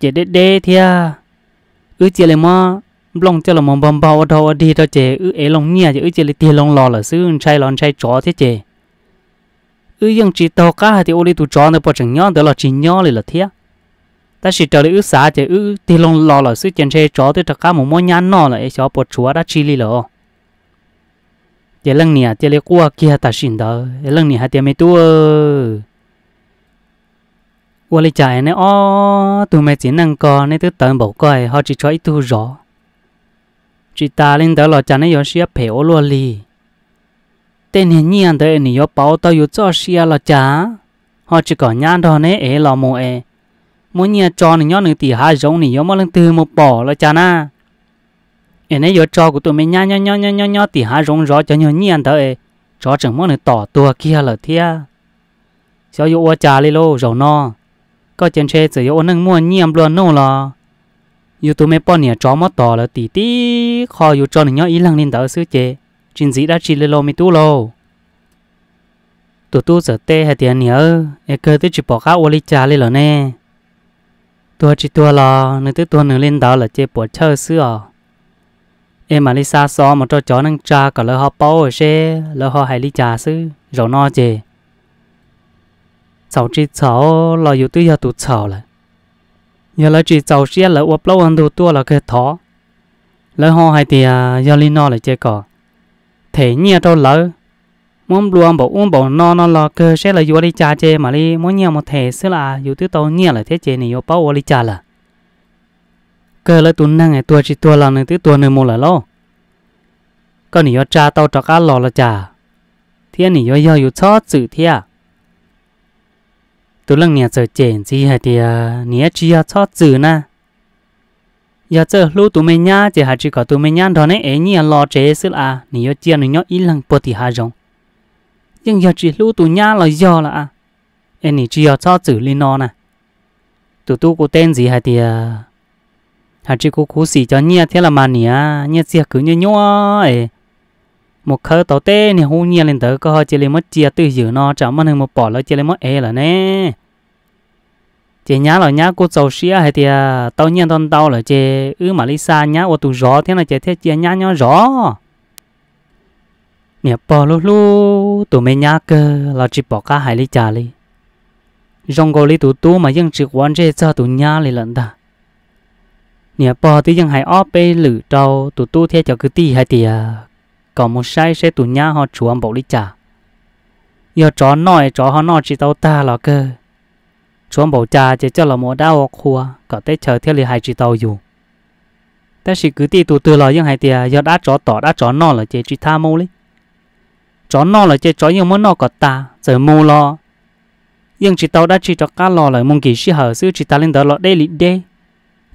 chê đê đê thì à ư chê lại mà lòng chê là mong bầm bao ở đâu đi đâu chê ư ấy lòng nhia chê ư chê lại tiền lòng lò là sư trai lon trai chó thế chê chỉ to cá thì ô đi tụ chó nó bỏ chẳng nhau, đó là chỉ nhau lại là thiệt ta chỉ trở lại ư xã chê ư tiền lòng lò là sư chân trai chó thế thật cá một món nhá nó là ấy chó bỏ chúa đã chi li rồi chỉ lần nè chỉ lấy qua kia ta xin đó lần nè hai tiền mấy tu qua lấy trái này ó tụi mày chỉ năng co nên tụi tận bộ coi họ chỉ cho ít thu rõ chỉ ta lên đó là cha này có xia phê ô lo li tên hiện nhiên tới nè có bảo tao có cho xia là cha họ chỉ có nhãn đó này ấy là mồ ấy muốn nhà cho nè nhớ nè thì hai giống nè có mà lần từ một bỏ là cha na em ấy giờ cho của tụi mình nhá nhá nhá nhá nhá nhá thì há rong rõ cho nhau nhiên tới cho chẳng mong này tỏ tua kia là thia sao yêu ô trà lên lô rồi nó, có chân xe chỉ yêu nâng mua nhiệm luôn nô là yêu tụi mình bọn nhà cho mất tỏ là tí tí khó yêu cho nhau ý lăng lên tới sư chế chính dĩ đã chỉ lên lô mi tu lô tụi tôi giờ tê hay tiền nhớ em cứ tới chỉ bỏ cá ô ly trà lên là nè tua chỉ tua là nửa tới tua nửa lên đó là chế bỏ chơi sữa em mà đi xa xó mà cho chó nâng cha cả lỡ họ bao ở xe lỡ họ hay đi trà sư rồi no chè cháu chỉ cháu là yếu tư giờ tụt cháu là giờ là chỉ cháu xe là uất lâu ăn đồ tua là cái thó lỡ họ hay thì à, giờ đi no là chơi cỏ thế nhia đâu lỡ muốn luôn bảo uống bảo no no là cơ sẽ là yếu đi trà chè mà đi muốn nhiều một thể sẽ là yếu tư tao nhia là thế chè này yếu bao đi trà là cơ là tụi năng ngày tua chỉ tua là nơi tới tua nơi mua lại lo con nỉ cha tao cho cá lò là chả thiên nỉ yo yo yêu chót sự thia tụi lăng nhà sợ chèn gì hả thì nỉ chỉ yo chót chữ na giờ chơi lú tụi mình nhá chỉ hả chỉ có tụi mình nhá đó này ấy nhỉ lò chế sự à nỉ yo chia nỉ yo ít lăng bớt thì hả rong nhưng giờ chỉ lú tụi nhá là do là à anh nỉ chỉ yo chót sự lên nó nè tụi tụi cô tên gì hả thì hà chỉ cố cố xì cho nhia thế là mà à nhia xì cứ nhia nhua ấy một khơi tàu tê nè hú nhia lên tới có hơi chỉ lên mất chia từ giữa nó chẳng mà một bỏ lại chỉ lên mất e là nè chị nhá là nhá cô giàu xía hay thì à, tao nhia tao tao là chị ư mà Lisa nhá ô tụ gió thế là chị thế chị nhá nhá gió nè bỏ lu lu tụ mày nhá cơ là chỉ bỏ cả hai ly trà ly trong gò ly tụ tu mà dân chị quan chế cho tụ nhá ly lần ta nè bò tí chẳng hay óp bê lử trâu tụ tu theo cho cứ tì hay tì à, có một sai sẽ tụ nhá họ chủ ăn bộ lý trả giờ chó nói chó họ nói chỉ tao ta là cơ chủ ăn bộ trả chỉ cho là một đau khua có tới chờ theo lý hay chỉ tao dù ta chỉ cứ tì tụ tư là chẳng hay tì à, giờ đã chó tỏ đã chó nói là chỉ chỉ tha mô lý chó nói là chỉ chó nhưng muốn nói có ta giờ mô lo nhưng chỉ tao đã chỉ cho cá lo lại mong kỳ sĩ hở sư chỉ ta lên đó lo đây lý đây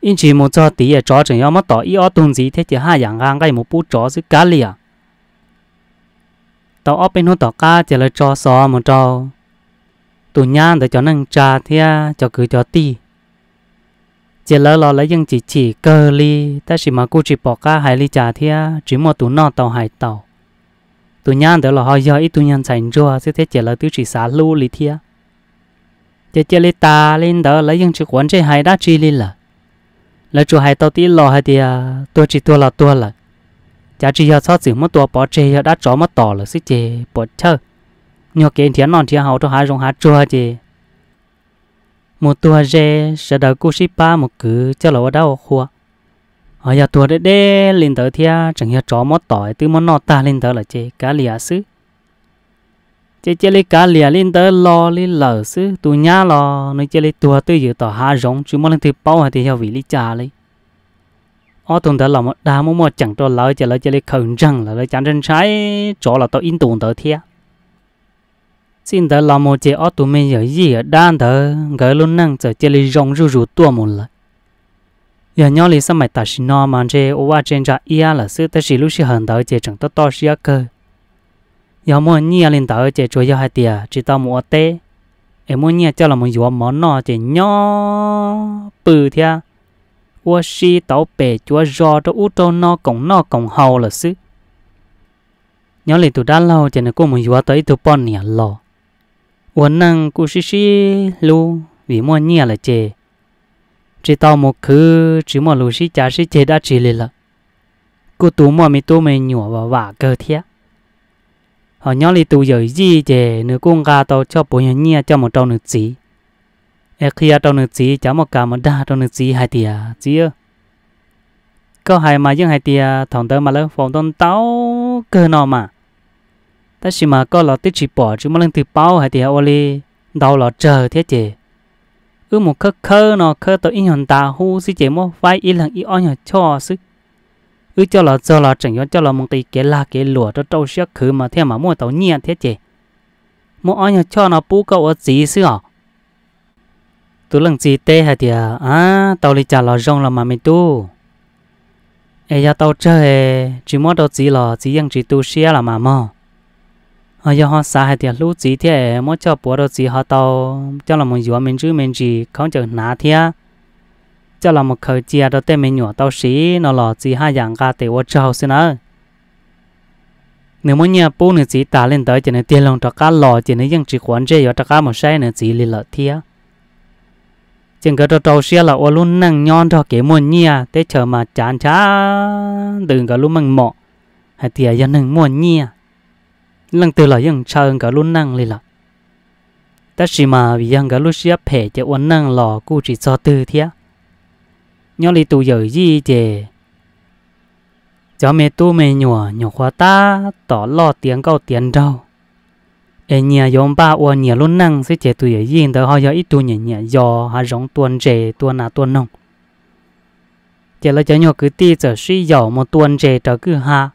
因此冇做第一早晨要么到一二东西，睇住下人眼嘅冇不早是咖喱啊。到二边好到家就嚟做啥冇做，度娘就叫能炸啲，就佢就啲。chỉ lỡ lỡ lấy dân chỉ chỉ cơ li ta chỉ mà cô chỉ bỏ cả hai ly trà thia chỉ một tụ nọ tàu hai tàu tụ nhàn đó là họ do ít tụ nhàn thành rùa sẽ thế chỉ lỡ tiêu chỉ xả lưu li thia chỉ chỉ li ta lên đó lấy dân chỉ quấn chỉ hai đá chỉ li là là chú hai tao tí lo hay à, tôi chỉ tôi là tôi là chả chỉ giờ sao chỉ mất tôi bỏ chơi đã chó mất tỏ là xí chê bỏ chơi nhiều kiến thiên non thiên hậu cho hai dùng hai chua chê một tua dê sẽ đợi cô ship ba một cứ cho là đau khua ở nhà tua đê đê lên tới thia chẳng hiểu chó mất tỏi từ món nọ ta lên tới là chê cá lìa xứ chế chế lấy cá lìa lên tới lo lên lở xứ tù nhá lo nói chế lấy tua tới giờ tỏ hạ rong chứ mà lên thì bao thì hiểu vị lý trà lấy ở tuần tới là một đá mua mua chẳng cho lỡ chế lỡ chế lấy khẩn răng là lấy chẳng răng trái chỗ là tao in tuần tới thiệt. xin tới là một chế ở tụi mình giờ gì ở đan tới gửi luôn năng giờ chế lấy rong rú rú tua một lần giờ nhau lấy sao mày ta xin nó mà chế ô qua trên trà ia là xứ tới xí lúc xí hận tới chế chẳng tới to xí cơ lên chỉ tao mua là xí, 有么你领导这主要还点知道么的？哎么你叫了么有么那这鸟不听？我是到北角绕着乌州那拱那拱好了是。nhớ lại tụi đã lâu cho nên cô muốn vừa tới tụi bọn nhà lo uốn năng cô xí xí lu vì mua nhà là chè chỉ tao một khứ chỉ mua lu xí chả xí chè đã chỉ lên là cô tụ mua mi tụ mày nhổ và vả cơ thiệt họ nhỏ li tu giờ gì chè nửa cung ga tàu cho bố nhà nhia cho một trâu nửa chỉ e khi trâu nửa chỉ cháu một cả một đa trâu nửa chỉ hai tia chỉ ơ có hai mà nhưng hai tia thằng tớ mà lớn phòng tôn táo cơ nọ mà ta chỉ mà có lọt tiết chỉ bỏ chứ mà lên từ bao hai tia ô li đau lọt chờ thế chứ, ư một khơ khơ nọ khơ tàu in hòn ta hu si chè mô phải in lần in on nhà cho sức ư cho là cho là chẳng cho là mong cái cái là cái lụa cho trâu xíu khứ mà theo mà mua tàu nhiên thế chị mua ai nhà cho nó bú cậu ở gì xí à tôi lần gì tê hả thì à tàu đi trả lò rong là mà mình tu ai nhà tàu chơi chỉ mua đồ gì là chỉ ยัง chỉ tu xía là mà mò ở nhà họ xa hả thì lũ gì thế mua cho bố đồ gì họ tàu cho là mình dùa mình chứ mình chỉ không chờ ná thế cho là một khởi chia đó tên mình nhỏ tao xí nó lò chỉ hai dạng ca tế vô cho xin ơ nếu muốn nhà bố nữa chỉ ta lên tới chỉ nên tiền lòng cho cá lò chỉ nên dân chỉ khoản chơi ở cho cá một sai nữa chỉ lì lợ thia chừng cái trâu xe là ô luôn năng nhon cho kế muôn nhia thế chờ mà chán chá đừng cái luôn măng mọ hay thia dân năng muôn nhia lần từ là dân chờ cái luôn năng lì lợ ta chỉ mà vì dân cái lúc xe phe chỉ ô năng lò cú chỉ cho từ thia nhỏ lì tụ giờ gì chè cháu mẹ tu mẹ nhỏ nhỏ khóa ta tỏ lo tiếng câu tiếng đâu ở nhà yom ba ở nhà luôn năng sẽ chè tụ giờ gì đó họ giờ ít tu nhà nhà giờ họ giống tuần chè tuần nào tuần nông chè là cháu nhỏ cứ ti giờ suy giờ một tuần chè đó cứ ha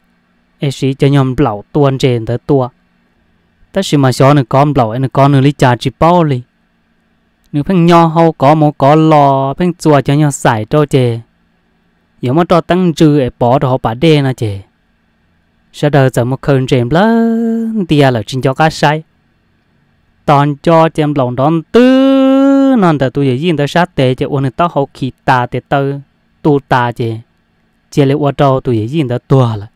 ấy sĩ cháu nhỏ bảo tuần chè đó tua ta sĩ mà cháu nó con lão nó con nó lý cha chỉ bao lý nếu phăng nho hậu có một có lò phăng chùa cho nhau xài cho chè yếu mà cho tăng trừ để bỏ cho họ đê nè chè sẽ đợi giờ một khẩn chèm lớn tia là chính cho cá sai toàn cho chèm lòng đón tư nên từ tôi yên tới sát tệ chè uốn tao hậu khí ta tệ tơ tu ta chè chè lấy uốn trâu tôi yên tới tua là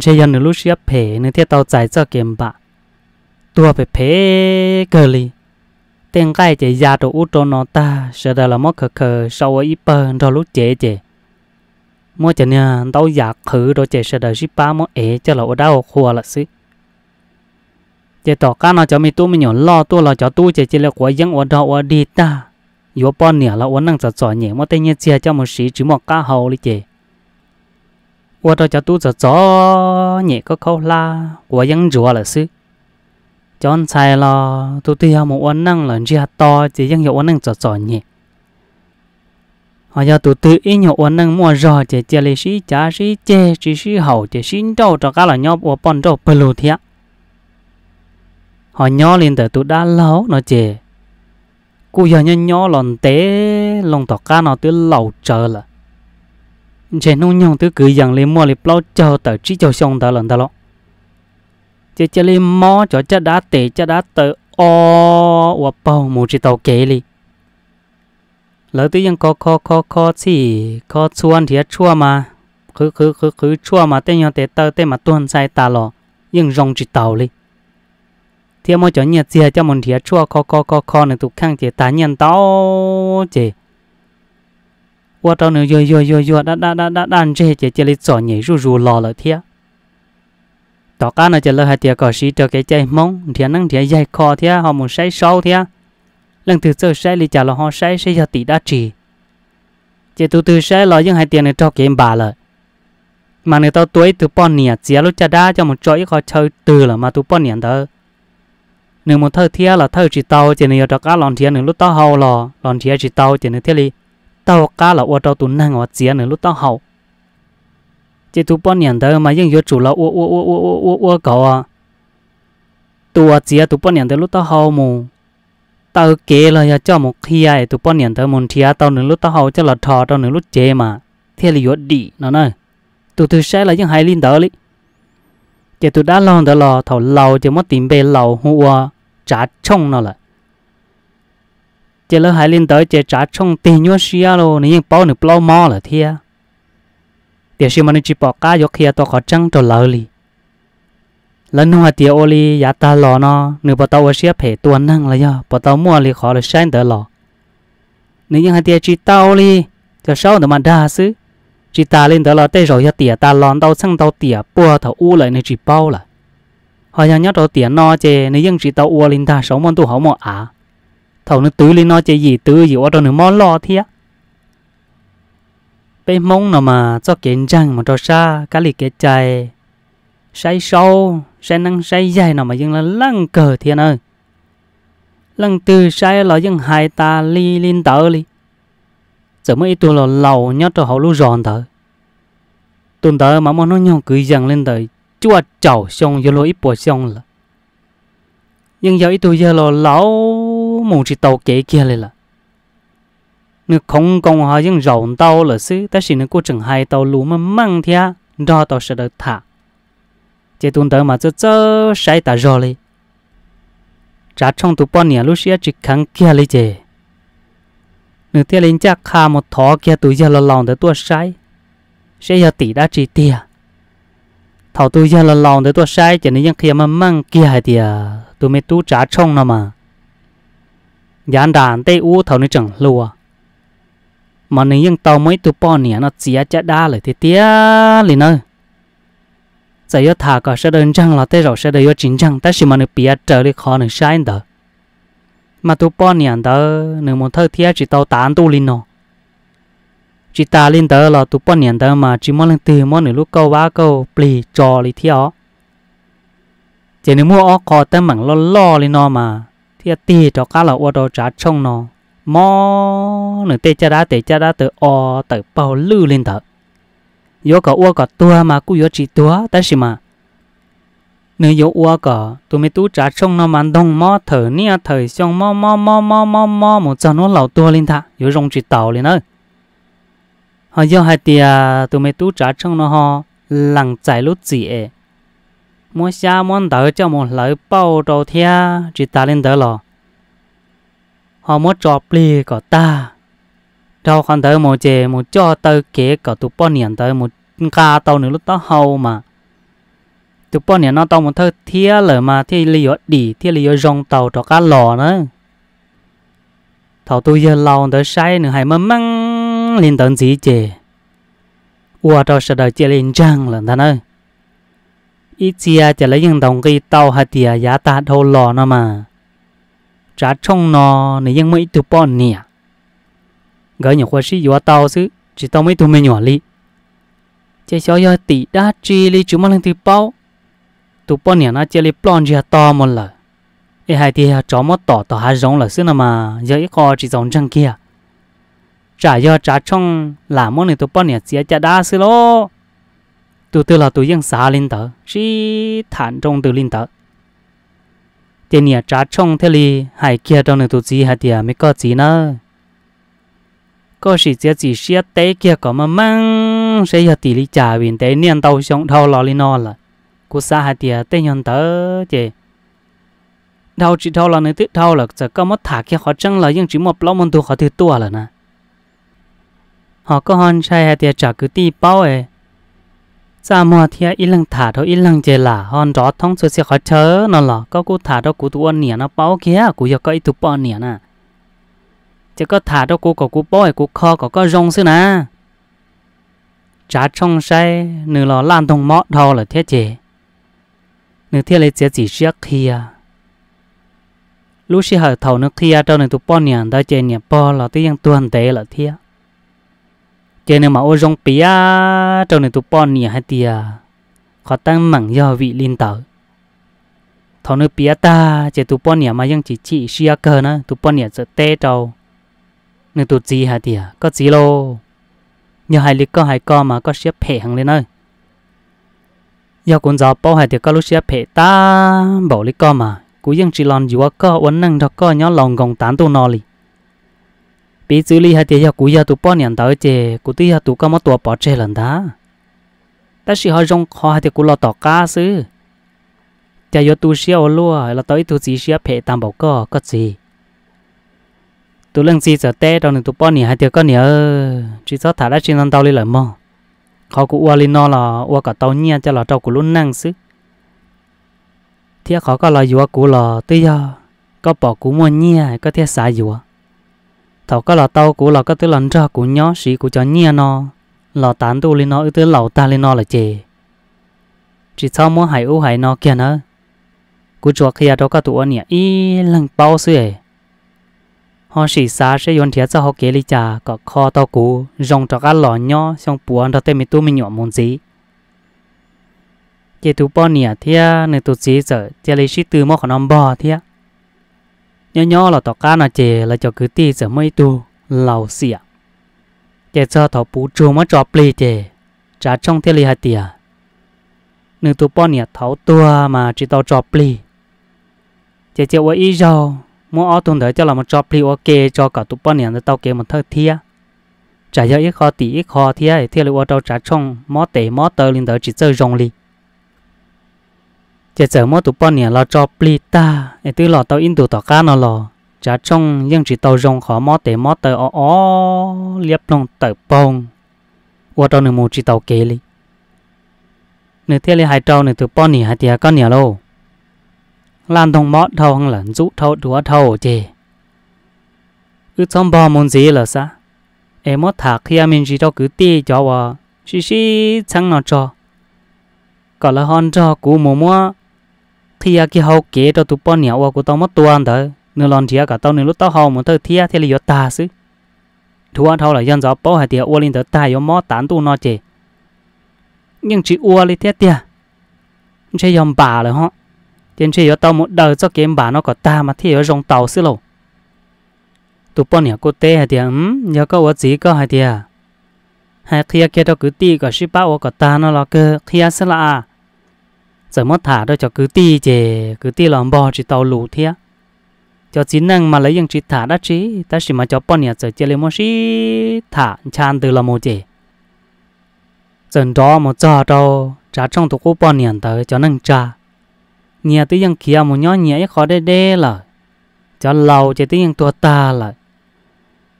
chế dân nữa lúc xếp phe nên thiết tao giải cho kiếm bạc tua phải phe cơ li tên cái chế già đồ út cho nó ta sợ đó là mất khờ khờ sau ấy bơ rồi lúc chế chế mỗi chả nha tao giả khử rồi chế sợ đó ship ba mua ế cho là ở đâu khua là xí chế tỏ cá nó cho mi tu mi nhỏ lo tu là cho tu chế chỉ là quá dân ở đâu ở đi ta yếu bao nhiêu là ở năng sợ sợ nhẹ mà tên nhẹ chia cho một sĩ chỉ một cá hầu đi chế ở đâu cho tu sợ sợ nhẹ có khâu la quá dân rùa là xí chọn sai lo tôi thấy họ một ăn năng là chỉ hạt to chỉ những hiệu ăn năng cho chọn nhỉ họ giờ tôi tự ý hiệu ăn năng mua rồi chỉ chỉ lấy sĩ trả sĩ chê chỉ sĩ hậu chỉ xin đâu cho các là nhau của bọn đâu bờ lù thiệt họ nhỏ lên từ tôi đã lâu nó chê cô giờ nhỏ nhỏ lòn té lồng tọt cá nó tới lầu chờ là chỉ nông nhông tới cứ dần lên mua lấy bao chờ tới chỉ cho xong tới lần ta chỉ chỉ li mò cho cha đá tệ cha đá tờ o và bao một chỉ tàu kế li lỡ tí ยัง có có có có chi có chuan thì chua mà cứ cứ cứ cứ chua mà tên nhau tệ tờ tên mà tuân sai ta lo, nhưng rong chỉ tàu li thì mà cho nhiệt gì cho mình thì chua có có có có này tụ khang chỉ tá nhân tao chỉ qua tao nữa yo yo yo yo đã đã đã đã đan chế chỉ chỉ li chọn nhảy ru ru lò lỡ thiệt tỏ cá nó chỉ là hai tiệc cỏ xí cho cái chạy mông thì năng thì dài kho thì họ muốn say sâu thì lần thứ sau say thì trả lời họ say say cho tỷ đã chỉ chỉ từ từ say là những hai tiền này cho cái bà là mà người tao tuổi từ bao nhiêu chỉ lúc cha đã cho một chỗ họ chơi từ là mà từ bao nhiêu đó nếu một thơ thia là thơ chỉ tàu chỉ nếu cho cá lòn thia nếu lúc tao hậu lò lòn thia chỉ tàu chỉ nếu thế li tàu cá là ô tàu tụi năng ở chỉ nếu lúc tao hậu chỉ tu bao nhiêu đó mà yên yếu chủ lão ô ô ô ô ô ô ô cậu à tu à chỉ tu bao nhiêu đó lúc tao hao mù tao kể là ya cho một khi ai tu bao nhiêu đó muốn thia tao nửa lúc tao hao cho là thọ tao nửa lúc chế mà thế là yếu nó nè tu thứ sai là những hai linh đó lý chỉ tu đã lòng đó là thầu lâu chỉ mất tìm bề lâu hùa trả trông nó là chỉ là hai linh đó chỉ trả trông tiền nhau xia rồi nên bao nửa bao mò là thia tiền xí mà nó chỉ bỏ cả, vô khi tôi khó trăng cho lỡ lì lần hoa tiền ô li, giá ta lò nó nếu bỏ tao xếp phải tuần năng là do bỏ tao mua li khó là sáng đỡ lò nếu như hai tiền chỉ tao li, cho sau nó mà đa xứ chỉ ta lên đó là tay rồi tiền ta lon tao chăng tao tiền bùa thầu u lại nên chỉ bao là họ nhà nhớ tao tiền no chê nên nhưng chỉ tao u lên ta sống món tu hậu mọ à thầu nó túi lên nó chê gì tứ gì ở trong nó món lo thiệt bé mông nó mà cho kiến răng mà cho xa cá lì cái chạy say sâu say năng say dài nó mà dừng là lăng cờ thiên ơi lăng từ say là dừng hai ta li linh tờ li giờ mới tôi là lầu nhớ cho hậu lú giòn thở, tuần tờ mà món nó nhau cứ dần lên tờ chúa chảo xong giờ lối ít bùa xong là nhưng giờ ít tôi giờ là lão mùng chỉ tàu kế kia lên là không rộng hai mà 你空工好像融到了是，但是呢，过程还到路么慢天，绕到是的他，这东德嘛，这这谁打绕嘞？trả trong tụ bọn nhà lúc xưa chỉ kháng kia lấy chè nửa tia linh chắc khá một thó kia tụi giờ là lòng để tôi sai sẽ giờ tỷ đã chỉ tia thảo tụi giờ là lòng để tôi sai chỉ nên khi mà mang kia hay tia tụi mình tu trả trong nào mà dán đàn tây u thảo nên chẳng lùa mà nếu những tàu mới tụ bò nè nó chỉ chả đa lại thì tía liền nơi giờ yo thả cả sẽ đơn trăng là tới rồi sẽ đời yo chính trăng ta chỉ mà nó bịa trở đi khó nó sai đó mà tụ bò nè đó nếu muốn thơ tía chỉ tàu tán tu liền nó chỉ ta lên đó là tụ bò nè đó mà chỉ muốn lên từ muốn nữa lúc câu ba câu plì trò lì tía chỉ nếu mua ó khó tới mảng lo lo liền nó mà thì tì cho cá là ô đồ trả chông nó mò nửa tê cha đá tê cha đá từ o từ bao lư lên thở yo cả uo cả tua mà cú yo chỉ tua ta xí mà nửa yo uo cả, tụi mình tú trả trông nó màn đông mò thở nia thở xong mò mò mò mò mò mò một giờ nó lẩu tua lên thà yo rong chỉ tàu lên nữa, họ yo hai tia tụi mình tú trả trông nó họ lằng chạy lút gì ấy mua xa món đỡ cho một lời bao đầu thia chỉ ta lên đỡ lò họ muốn cho pli cả ta đâu còn tới một chè một cho tới kế cả tụ bao nhiêu tới một ca tàu nữa lúc đó hầu mà tụ bao nhiêu nó tàu một thơ thía lở mà thì lý do đi thì lý do rong tàu cho cá lò nữa thầu tôi giờ lâu tới say nữa hay mà măng lên tận gì chè qua cho sợ đời chè lên trăng lần ta ơi ít chia chè lấy những đồng cây tàu hạt tiề giá ta thâu lò nó mà trả trong nó nó nhưng mấy tụi bọn nè gỡ nhỏ khoa sĩ dùa tao xứ chỉ tao mấy tụi mình nhỏ li chơi xó giờ tỷ đá chi li chú mà lên tụi bao tụi bọn nè nó chơi li plon gì to một lần ấy hai thì chó mất tỏ tỏ hai giống là xứ nào mà giờ ít co chỉ giống chân kia trả giờ trả trong là món này tụi bọn nè chỉ chả đá xứ lo tụi tôi là tụi dân xã lên tớ chỉ thản trong từ lên tớ tiền nhà trả trông thế li hải kia trong này tụi gì hạt tiền mới có gì nữa có gì chỉ chỉ xét tế kia có mà măng sẽ hạt tỷ lệ trả biển té niên đầu sống thâu lò li nó là cú xa hạt tiền té nhận tớ chứ thâu chỉ thâu là nơi tiếp thâu là giờ có mất thả kia khó chăng là nhưng chỉ một lão môn tu khó thứ tua là nè họ có hòn sai hạt tiền trả cứ ti bao ấy sa mò thia ilang thả đó ilang chè là hòn rõ thong số sẽ khó chớ nó là có cú thả đó cú tu ăn nhỉ nó bao kia cú giờ có ít tu bao nhỉ na, chỉ có thả đó cú có cú bao cú kho có có rong xí na, trả trong say nửa lò lan thong mót thâu là thế chè nửa thế lấy chè chỉ siết kia lúc xí hở thầu nửa kia trong nửa tu bao nhỉ đó chè nhỉ bao là tiếng tuần tế là thế cho nên mà ô rong pía trong này tụ pon nhỉ hai tiề khó tăng mảng do vị linh tử. thọ nơi pía ta chỉ tụ pon mà vẫn chỉ chỉ xia cơ nữa tụ pon nhỉ sẽ té trâu nên tụ chỉ hai tiề có chỉ lô nhờ hai lịch có hai co mà có xếp phe hàng lên ơi giờ cũng gió bao hai tiề có lúc xếp phe ta bảo lịch co mà vẫn chỉ lon dù có uốn năng cho có nhỏ lòng gồng tán tụ nò lì bị xử lý hai tiền cú giờ tụ bao nhận tới chè cú tí giờ tụ có mất tụ bỏ chè lần đó ta chỉ hỏi rong họ hai tiền cú lo tỏ cá xứ chả giờ tu xia ô lúa là tới tu gì xia phe tam bảo co có gì tụ lăng gì giờ té đâu nên tụ bao nhỉ hai tiền có nhỉ chỉ sợ thả ra trên lăn tàu đi lại mò họ cú uali no là ua cả tàu nhia cho là tàu cú lún năng xứ thế họ có là yo cú là tí giờ có bỏ cú mua nhia có thế xài yo thầu có là tàu của lò có tới lần ra của nhỏ sĩ của cho nhia nó lò tán tu lên nó ư tới lầu ta lên nó là chè chỉ sau muốn hại u hại nó kia nữa cú chuột kia đó à có tụi nhỉ y lăng bao xưa họ sĩ xa sẽ yon thiệt sao họ kể lý trà có kho tao cú rong cho các lò nhỏ xong buồn đó tên mình tu mình nhỏ muốn gì chỉ tu bao nhỉ thia nên tu gì giờ chỉ lấy sĩ từ mỏ còn ông bò thia nhỏ nhỏ là tao cá nó chè là cho cứ tì giờ mấy tu lầu xỉa chè cho thọ bù trù mà cho plei chè trả trong thế li hạt tiề nữ tu bọn nhà thấu tua mà chỉ tao cho plei chè chè ôi ý rồi mua ở tuần đấy cho là một cho plei ok cho cả tu bọn nhà tao kêu một thơ thia trả cho ít kho tì ít kho thia thì ô tao trả trong mó tệ mó tờ linh tới chỉ chơi rong li chỉ giờ mỗi tụi bọn nhà lo cho pli ta ấy tứ lo tao in tụ tao cá nó lo chả trông nhưng chỉ tao rong khó mót để mót tới ó ó liếp long tới bông qua tao nửa mù chỉ tao kế li nửa thế li hai trâu nửa tụi bọn nhà hai tia con nhà lo làm thông mót thâu hăng lẩn rũ thâu đúa thâu chê cứ trong bò muốn gì là sa em mót thả khi mình chỉ tao cứ tê cho wa, xí xí chẳng nó cho còn là hòn cho cú mồm mua thia ki hau ke to tu pon nia wa ku to mo tuan da ne lon thia ka to ne lu to hau mo to thia thia li yo ta su thua thau là dân giáo bảo ha tia wa lin da ta yo mo tan tu nó che nhưng chỉ ua li thia tia che yom ba le ho tiền chơi yo to mo da cho game bà nó có ta mà thia yo rong tàu xí lo tụi bọn nia cô te ha tiệt, ừm, yo có wa chỉ ko ha tia hai kia kia to cứ ti có ship pa wa có ta nó là cơ kia sa là. à giờ mất thả đó cho cứ ti chè cứ ti làm bò chỉ tàu lù thế cho chính năng mà lấy những chỉ thả đó chứ ta chỉ mà cho bọn nhà giờ chơi lấy món gì thả chan từ là một chè dần đó một giờ đâu trả trong tụ cô bọn nhà tới cho năng trả nhà tới những kia một nhỏ nhẹ khó đê đê là cho lâu chỉ tới những tua ta là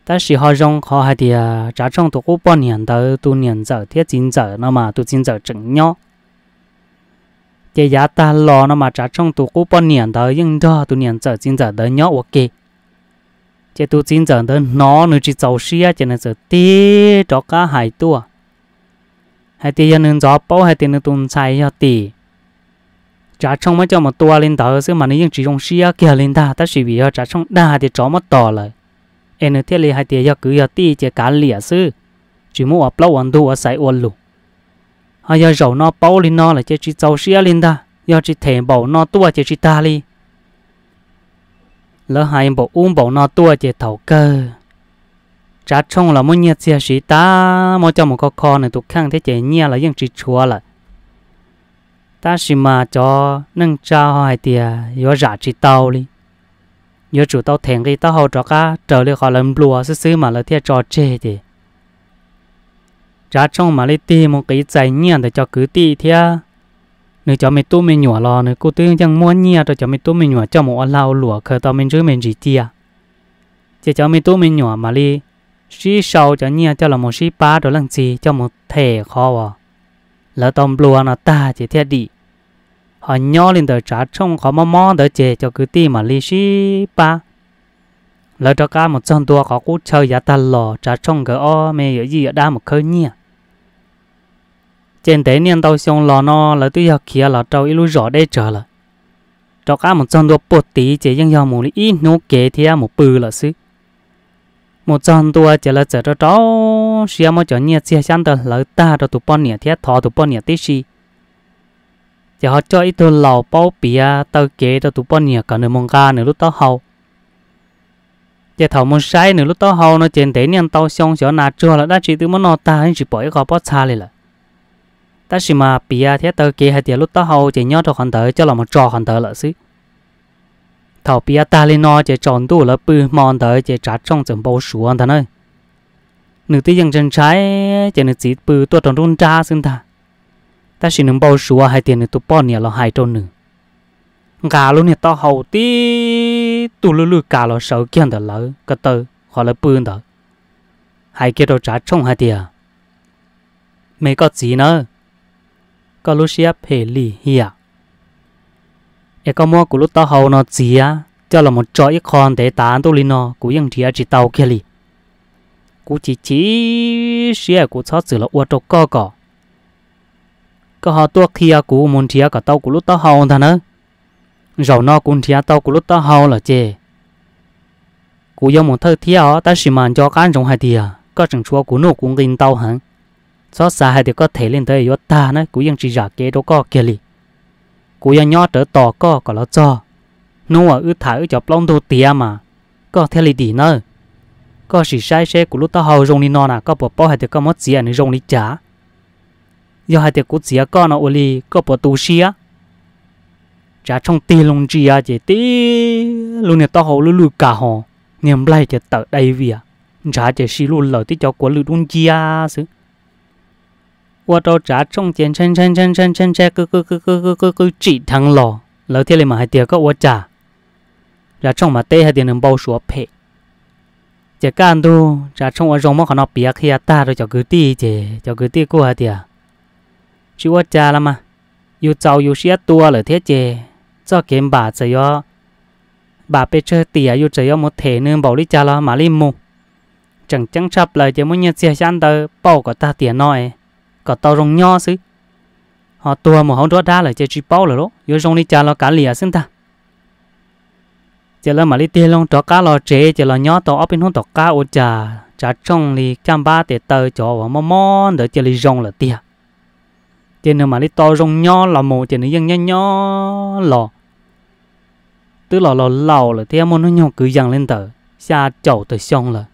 ta chỉ họ rong họ hay thì trả trong tụ cô bọn nhà tới tu nhà giờ thiết chính giờ nó mà tu chính giờ chừng nhau chế giá ta lo nó mà trả trong tụ cú bao nhiêu đời, nhưng đó tụ niệm giờ chính giờ tới nhớ ok chế tụ chính giờ đời nó nữa chỉ giàu xia chế nó giờ tê cho cả hai tua hai tia nhân gió bao hai tia nhân tuần sai cho tì trả trong mấy cho một tua lên đời, xưa mà nó nhưng chỉ trong xia kia lên ta ta chỉ vì trả trong đa thì chó mất to rồi anh nữa thiết lý hai tia cho cứ cho tì chế cả lìa xưa chỉ muốn ở lâu ăn đồ ở sai uốn luôn họ giờ rầu nó bao lên nó là chỉ chỉ tàu xe lên ta giờ chỉ thèm bảo nó tua chỉ chỉ ta đi lỡ hai em bảo uống bảo nó tua chỉ thầu cơ chả trong là muốn nhiệt xe sĩ ta mà cho một con con này tụt khang thế chỉ nhia là những chỉ chua là ta chỉ mà cho nâng trao hai tia giờ giả chỉ tàu đi giờ chủ tàu thèm cái tàu hậu trọ cá trở lại họ làm lùa xứ xứ mà là thiệt trò chê thì trả trong mà lấy tiền một cái giải nhia để cho cứ tì thea nếu cho mình tu mình nhỏ lo nếu cô tư chẳng muốn nhia cho cho mình tu mình nhỏ cho một lao lụa khờ tao mình chơi mình gì à, chỉ cho mình tu mình nhỏ mà đi xí sâu cho nhia cho là một xí ba đó làm gì cho một thể khó à lỡ tôm lúa nó ta chỉ thiệt đi họ nhỏ lên tới trả trong khó mò mò tới chè cho cứ tì mà đi xí ba lỡ cho cả một trăm tua khó cú chơi giá ta lò trả trong cái o mẹ gì ở đa một khơi nhia trên thế niên tàu xong lò nó là tôi học kia là trâu ilu rõ đây trở là cho cả một chân đồ bột tí chỉ dân nhau một ít nô kế thì một bự là xứ một chân tua chỉ là chỉ cho trâu xia mà cho nhiệt xia sang tờ lỡ ta cho tụi bọn nhiệt thiết thọ tụi bọn nhiệt tí xì chỉ họ cho ít thôi lò bao bia tàu kế cho tụ bọn nhiệt cả nửa mông ga nửa lúc tao hậu, chỉ thầu mông sai nửa lúc tao hậu nó trên thế niên tàu xong chỗ nào chưa là đã chỉ từ món nọ ta anh chỉ bỏ cái gò bỏ xa lên là ta chỉ mà bia thế tờ kia hay tiền lúc ta hầu chỉ nhớ cho hắn tới cho là một trò hắn tới là xí thảo bia ta lên nó chỉ chọn đủ là bự mòn tới chỉ trả trong chừng bao số anh ta nơi nữ tí dân chân trái chỉ nữ chỉ bự tua tròn run cha xin ta ta chỉ nữ bao số hay tiền nữ tu bỏ nè là hai trâu nữ gà luôn nè tao hầu tí tu lulu gà là sợ kiện đó lỡ cái tờ hoặc là bự đó hai kia đồ trả trong hai tiền mấy có gì nữa ก็ลูเชียเพลีเฮียเอก็มัวกูลูตาเฮาเนาะจีอะเจ้าละมันจอยคอนแต่ตาตุลินเนาะกูยังเทียจิตเอาเคลีกูจีจีเสียกูชอบสื่อละอวดตกก็ก็ก็หาตัวเทียกูมุนเทียกับเต้ากูลูตาเฮาท่านเนอะเราเนาะกูเทียเต้ากูลูตาเฮาละเจกูยังมุนเธอเทียอ๋อแต่สิมันจอการจงให้เทียก็จึงชัวกูโนกูกินเต้าหัน so xa thì có thể lên tới yếu ta nữa chỉ giả kế đó có kia li nhót trở tỏ có có lo cho nó ở à, ư thả ư chọc long đồ tia mà có theo li đi nữa có chỉ sai xe của lúc tao hầu rong đi non à có bỏ bỏ hai thì có mất gì anh rong đi trả do hai thì cú gì có nó oli có bỏ tu xia trả trong tiền long chi à chỉ tí luôn này tao hầu luôn luôn cả họ niềm lại chỉ tờ đây vì à trả chỉ xí luôn lời tí cho của lưu đúng chi à xứ 我都炸中间撑撑撑撑撑撑，咕咕咕咕咕咕咕 chỉ thằng lò. Lão thiên mà hai tiệc có 我炸，炸中嘛对还得能包说配。chỉ can tu trả trong ở rồng mà còn nó bịa khi ta rồi cho cứ ti cho cứ ti quá cha lắm mà yêu cháu yêu xía tua là thế chỉ cho kiếm bà chỉ yo bà chơi tiệt yêu chỉ yo một thể nên bảo đi cha lo mà lim mu chẳng chẳng chấp lời muốn nhận xe sang tới bảo có ta tiệt nói có tàu rong nho xí họ tua một họ rõ ra là chơi chỉ bao là đó rồi rong đi chả lo cá lìa xin ta chỉ là mà đi tiền long trọ cá lo chế chỉ là nho tàu ở bên hông tàu cá ô chả chả trong đi chăm ba để tờ cho và mò mò để chỉ là rong là tiền chỉ nữa mà đi tàu rong nho là một chỉ nữa dân nho nho lò tức là lò lầu là theo môn nó nhau cứ dần lên tờ xa chậu tới xong là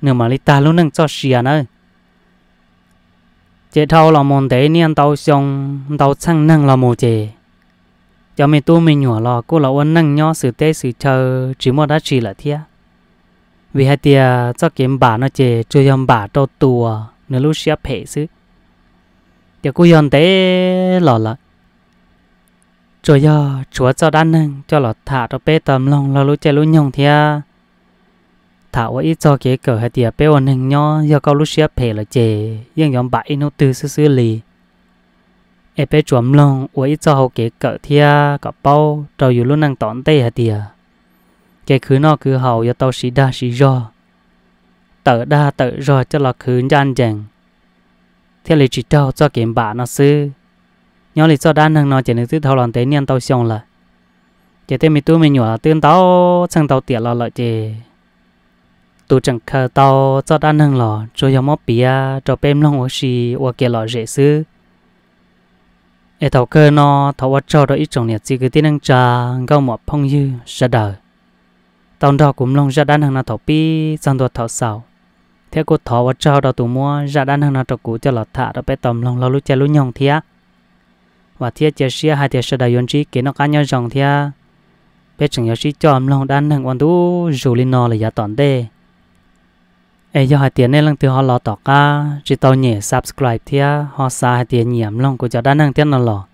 nếu mà đi ta luôn đang cho xìa nữa chế thâu là môn thế niên tàu xong tàu sang năng là một chế cho mình tu mình nhỏ lò cô là ôn năng nhỏ sự tế sự chờ chỉ một đã chỉ là thế vì hai tia cho kiếm bà nó chế chưa yom bà tàu tùa nữa lúc xếp hệ xứ giờ cô yom thế lò là, cho giờ chúa cho đan năng cho lọt thả cho bê tầm lòng lo lúc chơi lúc nhông thế thảo ấy cho cái cờ hai tiệp bé ổn hình nho do câu lúc xếp phê là chè nhưng nhóm bãi nó từ xứ xứ lì em bé chuẩn lòng ý cho hậu cái cờ thia cọ bao trâu dù luôn năng tón tê hai tiệp cái khứ nó cứ hậu do tao xí đa xí do tờ đa tờ rồi cho là khứ gian chẳng theo là chỉ trâu cho kiếm bà nó xứ nhóm lý cho đan hàng nó chỉ được thâu lòng tế niên tao xong là chỉ thêm mình tu mình nhỏ là tương tao sang tao tiệt là lợi chè tu chẳng khờ tao cho đa nâng lò cho yếm mỏ bia cho bém long hồ xì và kia lò dễ xứ ở thầu cơ nó thầu vật cho đó ít trồng nhiệt chỉ cứ tin năng trà gạo mỏ phong dư sẽ đời tao đó cũng long ra đa nâng là thầu bi, sang đồ thầu sào theo cô thầu vật cho đó tụ mua ra đa nâng là cho cũ cho lọt thả đó bé tầm long lo lú chè lú nhong thía và thía chè xia hai thía sẽ đời yến chỉ kiến nó cá nhau dòng thía bé chẳng nhớ chỉ cho ông long đa nâng quan tú dù linh nó là giá tòn đê ai cho hai tiếng này lần từ họ lọt tỏ ca chỉ tao nhẹ subscribe thia họ xa hai tiếng nhiễm lòng của cho đa năng tiếng nó lọ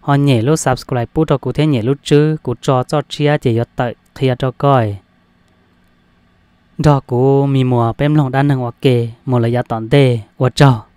họ nhẹ lúc subscribe bút cho cụ thế nhẹ lúc chữ cụ cho cho chia chỉ cho tới kia cho coi đó cụ mì mùa bém lòng đa năng hoặc kề một là giá tọn tê hoặc cho